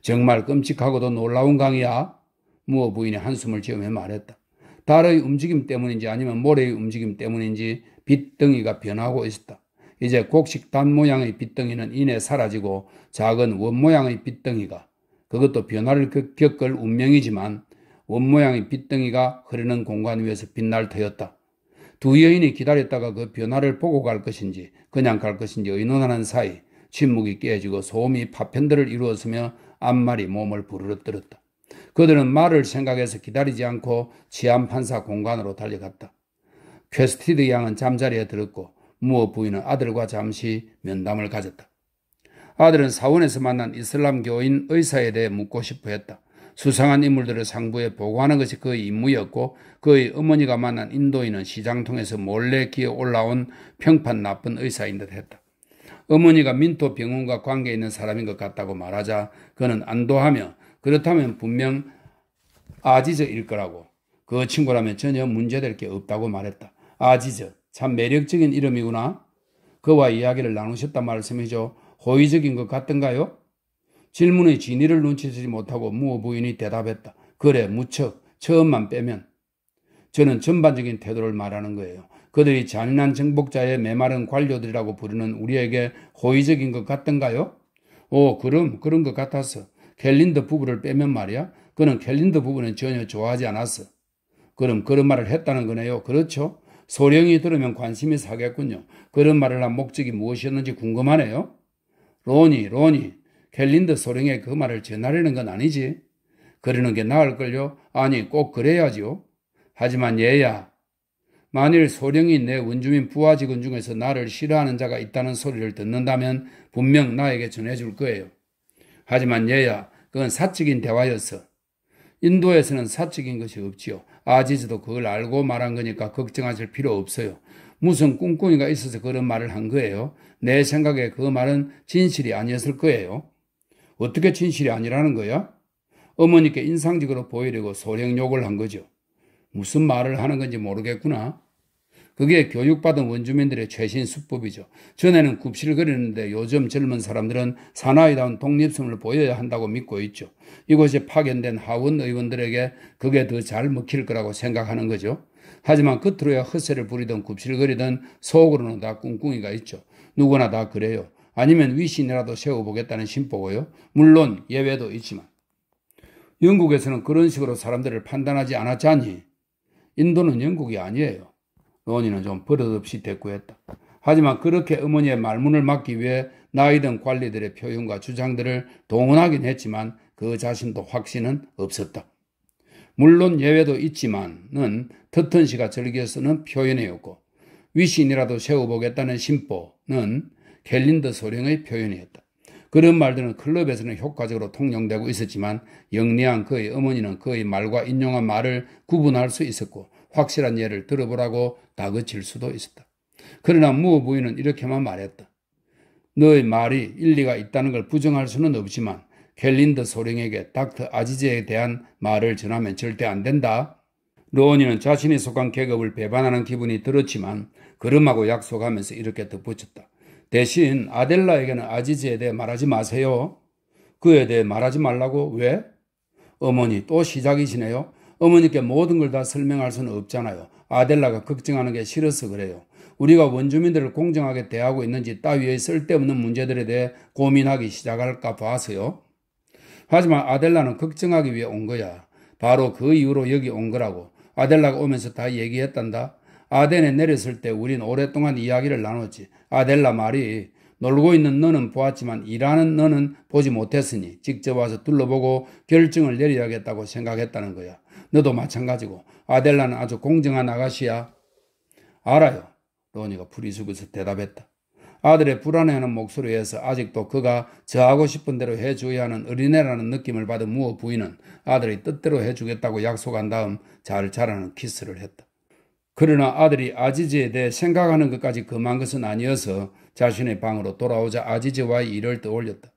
정말 끔찍하고도 놀라운 강이야 무어 뭐 부인이 한숨을 지으며 말했다. 달의 움직임 때문인지 아니면 모래의 움직임 때문인지 빛덩이가 변하고 있었다. 이제 곡식 단 모양의 빛덩이는 이내 사라지고 작은 원 모양의 빛덩이가 그것도 변화를 겪을 운명이지만 원 모양의 빛덩이가 흐르는 공간 위에서 빛날 터였다. 두 여인이 기다렸다가 그 변화를 보고 갈 것인지 그냥 갈 것인지 의논하는 사이 침묵이 깨지고 소음이 파편들을 이루었으며 암말이 몸을 부르르 떨었다. 그들은 말을 생각해서 기다리지 않고 치안판사 공간으로 달려갔다. 퀘스티드 양은 잠자리에 들었고 무어 부인은 아들과 잠시 면담을 가졌다. 아들은 사원에서 만난 이슬람 교인 의사에 대해 묻고 싶어 했다. 수상한 인물들을 상부에 보고하는 것이 그의 임무였고 그의 어머니가 만난 인도인은 시장 통해서 몰래 기어 올라온 평판 나쁜 의사인 듯 했다. 어머니가 민토 병원과 관계 있는 사람인 것 같다고 말하자 그는 안도하며 그렇다면 분명 아지저일 거라고. 그 친구라면 전혀 문제될 게 없다고 말했다. 아지저. 참 매력적인 이름이구나. 그와 이야기를 나누셨다 말씀이죠. 호의적인 것 같던가요? 질문의 진위를 눈치채지 못하고 무어 부인이 대답했다. 그래, 무척. 처음만 빼면. 저는 전반적인 태도를 말하는 거예요. 그들이 잔인한 정복자의 메마른 관료들이라고 부르는 우리에게 호의적인 것 같던가요? 오, 그럼 그런 것 같아서 켈린더 부부를 빼면 말이야. 그는 켈린더 부부는 전혀 좋아하지 않았어. 그럼 그런 말을 했다는 거네요. 그렇죠? 소령이 들으면 관심이 사겠군요. 그런 말을 한 목적이 무엇이었는지 궁금하네요. 로니, 로니, 켈린더 소령의 그 말을 전하려는 건 아니지. 그러는 게 나을걸요? 아니, 꼭 그래야지요. 하지만 얘야, 만일 소령이 내 원주민 부하 직원 중에서 나를 싫어하는 자가 있다는 소리를 듣는다면 분명 나에게 전해줄 거예요. 하지만 얘야 그건 사적인 대화여서 인도에서는 사적인 것이 없지요. 아지즈도 그걸 알고 말한 거니까 걱정하실 필요 없어요. 무슨 꿍꿍이가 있어서 그런 말을 한 거예요. 내 생각에 그 말은 진실이 아니었을 거예요. 어떻게 진실이 아니라는 거야? 어머니께 인상적으로 보이려고 소령 욕을 한 거죠. 무슨 말을 하는 건지 모르겠구나. 그게 교육받은 원주민들의 최신 수법이죠. 전에는 굽실거리는데 요즘 젊은 사람들은 사나이다운 독립성을 보여야 한다고 믿고 있죠. 이곳에 파견된 하원 의원들에게 그게 더 잘 먹힐 거라고 생각하는 거죠. 하지만 겉으로야 허세를 부리던 굽실거리던 속으로는 다 꿍꿍이가 있죠. 누구나 다 그래요. 아니면 위신이라도 세워보겠다는 심보고요. 물론 예외도 있지만. 영국에서는 그런 식으로 사람들을 판단하지 않았잖니. 인도는 영국이 아니에요. 노니는 좀 버릇없이 대꾸했다. 하지만 그렇게 어머니의 말문을 막기 위해 나이든 관리들의 표현과 주장들을 동원하긴 했지만 그 자신도 확신은 없었다. 물론 예외도 있지만은 터튼 씨가 절기에는 표현이었고 위신이라도 세워보겠다는 심보는 켈린더 소령의 표현이었다. 그런 말들은 클럽에서는 효과적으로 통용되고 있었지만 영리한 그의 어머니는 그의 말과 인용한 말을 구분할 수 있었고 확실한 예를 들어보라고 다그칠 수도 있었다. 그러나 무어 부인은 이렇게만 말했다. 너의 말이 일리가 있다는 걸 부정할 수는 없지만 켈린더 소령에게 닥터 아지제에 대한 말을 전하면 절대 안 된다. 로원이는 자신이 속한 계급을 배반하는 기분이 들었지만 그름하고 약속하면서 이렇게 덧붙였다. 대신 아델라에게는 아지제에 대해 말하지 마세요. 그에 대해 말하지 말라고 왜? 어머니 또 시작이시네요. 어머니께 모든 걸 다 설명할 수는 없잖아요. 아델라가 걱정하는 게 싫어서 그래요. 우리가 원주민들을 공정하게 대하고 있는지 따위의 쓸데없는 문제들에 대해 고민하기 시작할까 봐서요. 하지만 아델라는 걱정하기 위해 온 거야. 바로 그 이후로 여기 온 거라고. 아델라가 오면서 다 얘기했단다. 아덴에 내렸을 때 우린 오랫동안 이야기를 나눴지. 아델라 말이 놀고 있는 너는 보았지만 일하는 너는 보지 못했으니 직접 와서 둘러보고 결정을 내려야겠다고 생각했다는 거야. 너도 마찬가지고 아델라는 아주 공정한 아가씨야. 알아요. 로니가 풀이 숙여서 대답했다. 아들의 불안해하는 목소리에서 아직도 그가 저하고 싶은 대로 해줘야 하는 어린애라는 느낌을 받은 무어 부인은 아들이 뜻대로 해주겠다고 약속한 다음 잘 자라는 키스를 했다. 그러나 아들이 아지즈에 대해 생각하는 것까지 그만 것은 아니어서 자신의 방으로 돌아오자 아지즈와의 일을 떠올렸다.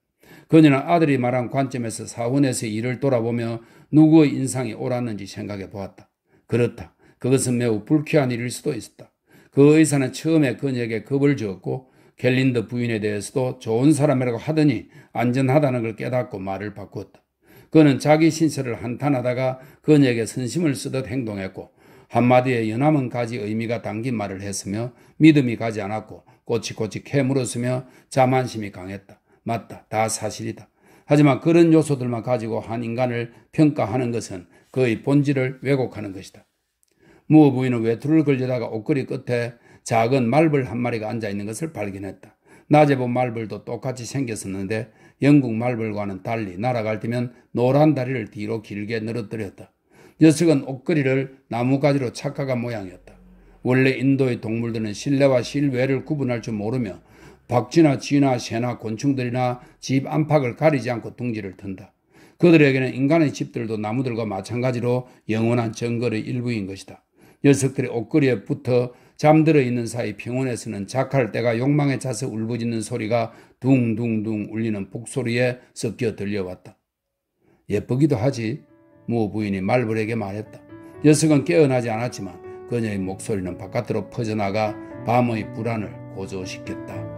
그녀는 아들이 말한 관점에서 사원에서 일을 돌아보며 누구의 인상이 옳았는지 생각해 보았다. 그렇다. 그것은 매우 불쾌한 일일 수도 있었다. 그 의사는 처음에 그녀에게 겁을 주었고 갤린드 부인에 대해서도 좋은 사람이라고 하더니 안전하다는 걸 깨닫고 말을 바꾸었다. 그는 자기 신세를 한탄하다가 그녀에게 선심을 쓰듯 행동했고 한마디에 연함은 가지 의미가 담긴 말을 했으며 믿음이 가지 않았고 꼬치꼬치 캐물었으며 자만심이 강했다. 맞다. 다 사실이다. 하지만 그런 요소들만 가지고 한 인간을 평가하는 것은 그의 본질을 왜곡하는 것이다. 무어 부인은 외투를 걸려다가 옷걸이 끝에 작은 말벌 한 마리가 앉아 있는 것을 발견했다. 낮에 본 말벌도 똑같이 생겼었는데 영국 말벌과는 달리 날아갈 때면 노란 다리를 뒤로 길게 늘어뜨렸다. 녀석은 옷걸이를 나뭇가지로 착각한 모양이었다. 원래 인도의 동물들은 실내와 실외를 구분할 줄 모르며 박쥐나 쥐나 새나 곤충들이나 집 안팎을 가리지 않고 둥지를 턴다 그들에게는 인간의 집들도 나무들과 마찬가지로 영원한 정거의 일부인 것이다. 녀석들의 옷걸이에 붙어 잠들어 있는 사이 평원에서는 자칼 때가 욕망에 차서 울부짖는 소리가 둥둥둥 울리는 북소리에 섞여 들려왔다. 예쁘기도 하지. 모 부인이 말벌에게 말했다. 녀석은 깨어나지 않았지만 그녀의 목소리는 바깥으로 퍼져나가 밤의 불안을 고조시켰다.